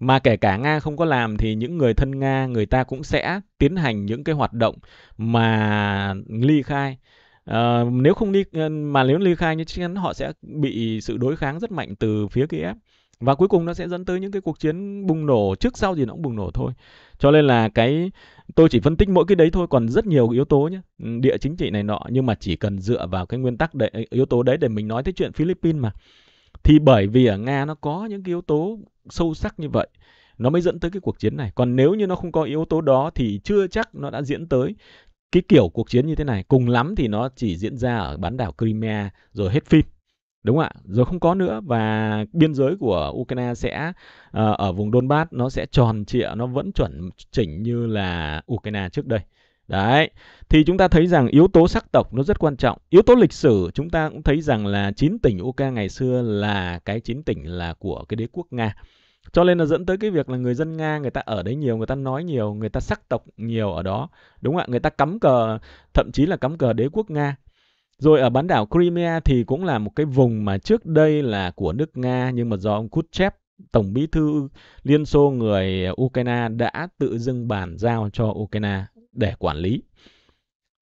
mà kể cả nga không có làm thì những người thân nga người ta cũng sẽ tiến hành những cái hoạt động mà ly khai À, nếu không ly mà nếu ly khai như chắc chắn họ sẽ bị sự đối kháng rất mạnh từ phía Kiev và cuối cùng nó sẽ dẫn tới những cái cuộc chiến bùng nổ trước sau gì nó cũng bùng nổ thôi cho nên là cái tôi chỉ phân tích mỗi cái đấy thôi còn rất nhiều yếu tố nhé ừ, địa chính trị này nọ nhưng mà chỉ cần dựa vào cái nguyên tắc đấy, yếu tố đấy để mình nói tới chuyện Philippines mà thì bởi vì ở Nga nó có những cái yếu tố sâu sắc như vậy nó mới dẫn tới cái cuộc chiến này còn nếu như nó không có yếu tố đó thì chưa chắc nó đã diễn tới cái kiểu cuộc chiến như thế này cùng lắm thì nó chỉ diễn ra ở bán đảo Crimea rồi hết phim Đúng ạ, rồi không có nữa và biên giới của Ukraine sẽ ờ, ở vùng Donbass nó sẽ tròn trịa, nó vẫn chuẩn chỉnh như là Ukraine trước đây. Đấy, thì chúng ta thấy rằng yếu tố sắc tộc nó rất quan trọng. Yếu tố lịch sử chúng ta cũng thấy rằng là chín tỉnh Ukraine ngày xưa là cái chín tỉnh là của cái đế quốc Nga. Cho nên là dẫn tới cái việc là người dân Nga người ta ở đấy nhiều, người ta nói nhiều, người ta sắc tộc nhiều ở đó. Đúng ạ, người ta cắm cờ, thậm chí là cắm cờ đế quốc Nga. Rồi ở bán đảo Crimea thì cũng là một cái vùng mà trước đây là của nước Nga nhưng mà do ông Khrushchev Tổng bí thư Liên Xô người Ukraine đã tự dưng bàn giao cho Ukraine để quản lý.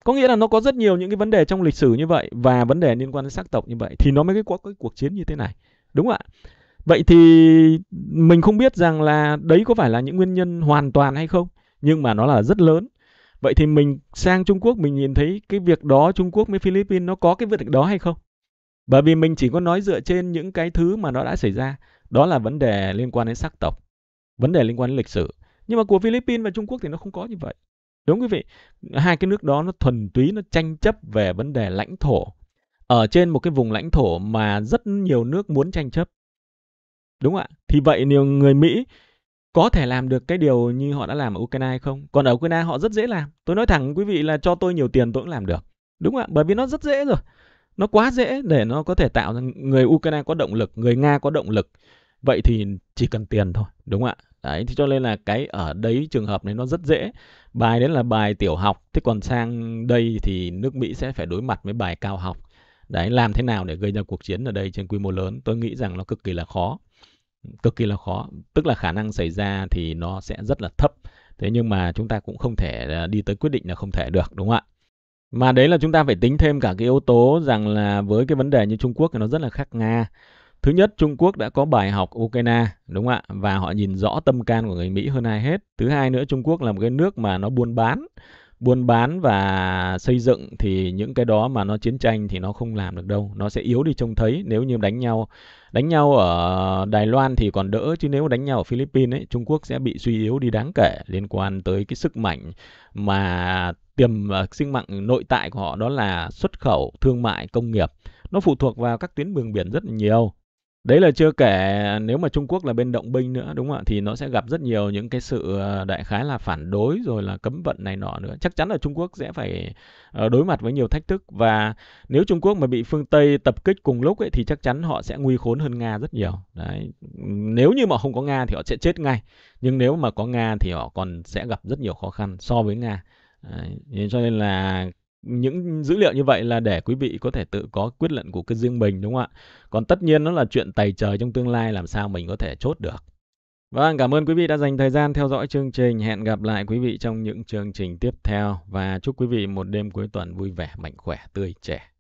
Có nghĩa là nó có rất nhiều những cái vấn đề trong lịch sử như vậy và vấn đề liên quan đến sắc tộc như vậy thì nó mới có cái cuộc chiến như thế này. Đúng không ạ? Vậy thì mình không biết rằng là đấy có phải là những nguyên nhân hoàn toàn hay không nhưng mà nó là rất lớn vậy thì mình sang Trung Quốc mình nhìn thấy cái việc đó Trung Quốc với Philippines nó có cái việc đó hay không bởi vì mình chỉ có nói dựa trên những cái thứ mà nó đã xảy ra đó là vấn đề liên quan đến sắc tộc vấn đề liên quan đến lịch sử nhưng mà của Philippines và Trung Quốc thì nó không có như vậy đúng quý vị hai cái nước đó nó thuần túy nó tranh chấp về vấn đề lãnh thổ ở trên một cái vùng lãnh thổ mà rất nhiều nước muốn tranh chấp đúng không ạ thì vậy nhiều người Mỹ có thể làm được cái điều như họ đã làm ở Ukraine hay không? Còn ở Ukraine họ rất dễ làm. Tôi nói thẳng quý vị là cho tôi nhiều tiền tôi cũng làm được. Đúng không ạ, bởi vì nó rất dễ rồi. Nó quá dễ để nó có thể tạo ra người Ukraine có động lực, người Nga có động lực. Vậy thì chỉ cần tiền thôi, đúng không ạ. Đấy, thì cho nên là cái ở đấy trường hợp này nó rất dễ. Bài đấy là bài tiểu học, thế còn sang đây thì nước Mỹ sẽ phải đối mặt với bài cao học. Đấy, làm thế nào để gây ra cuộc chiến ở đây trên quy mô lớn, tôi nghĩ rằng nó cực kỳ là khó cực kỳ là khó tức là khả năng xảy ra thì nó sẽ rất là thấp thế nhưng mà chúng ta cũng không thể à, đi tới quyết định là không thể được đúng không ạ mà đấy là chúng ta phải tính thêm cả cái yếu tố rằng là với cái vấn đề như Trung Quốc thì nó rất là khác Nga thứ nhất Trung Quốc đã có bài học Ukraine đúng không ạ và họ nhìn rõ tâm can của người Mỹ hơn ai hết thứ hai nữa Trung Quốc là một cái nước mà nó buôn bán buôn bán và xây dựng thì những cái đó mà nó chiến tranh thì nó không làm được đâu nó sẽ yếu đi trông thấy nếu như đánh nhau đánh nhau ở Đài Loan thì còn đỡ chứ nếu đánh nhau ở Philippines ấy Trung Quốc sẽ bị suy yếu đi đáng kể liên quan tới cái sức mạnh mà tiềm à, sinh mạng nội tại của họ đó là xuất khẩu thương mại công nghiệp nó phụ thuộc vào các tuyến đường biển rất là nhiều Đấy là chưa kể nếu mà Trung Quốc là bên động binh nữa đúng không ạ? Thì nó sẽ gặp rất nhiều những cái sự ờ, đại khái là phản đối rồi là cấm vận này nọ nữa. Chắc chắn là Trung Quốc sẽ phải ờ, đối mặt với nhiều thách thức và nếu Trung Quốc mà bị phương Tây tập kích cùng lúc ấy thì chắc chắn họ sẽ nguy khốn hơn Nga rất nhiều. Đấy. Nếu như mà không có Nga thì họ sẽ chết ngay. Nhưng nếu mà có Nga thì họ còn sẽ gặp rất nhiều khó khăn so với Nga. Đấy. Cho nên là những dữ liệu như vậy là để quý vị có thể tự có quyết luận của cái riêng mình đúng không ạ? Còn tất nhiên nó là chuyện tày trời trong tương lai làm sao mình có thể chốt được. Vâng, cảm ơn quý vị đã dành thời gian theo dõi chương trình. Hẹn gặp lại quý vị trong những chương trình tiếp theo và chúc quý vị một đêm cuối tuần vui vẻ, mạnh khỏe, tươi trẻ.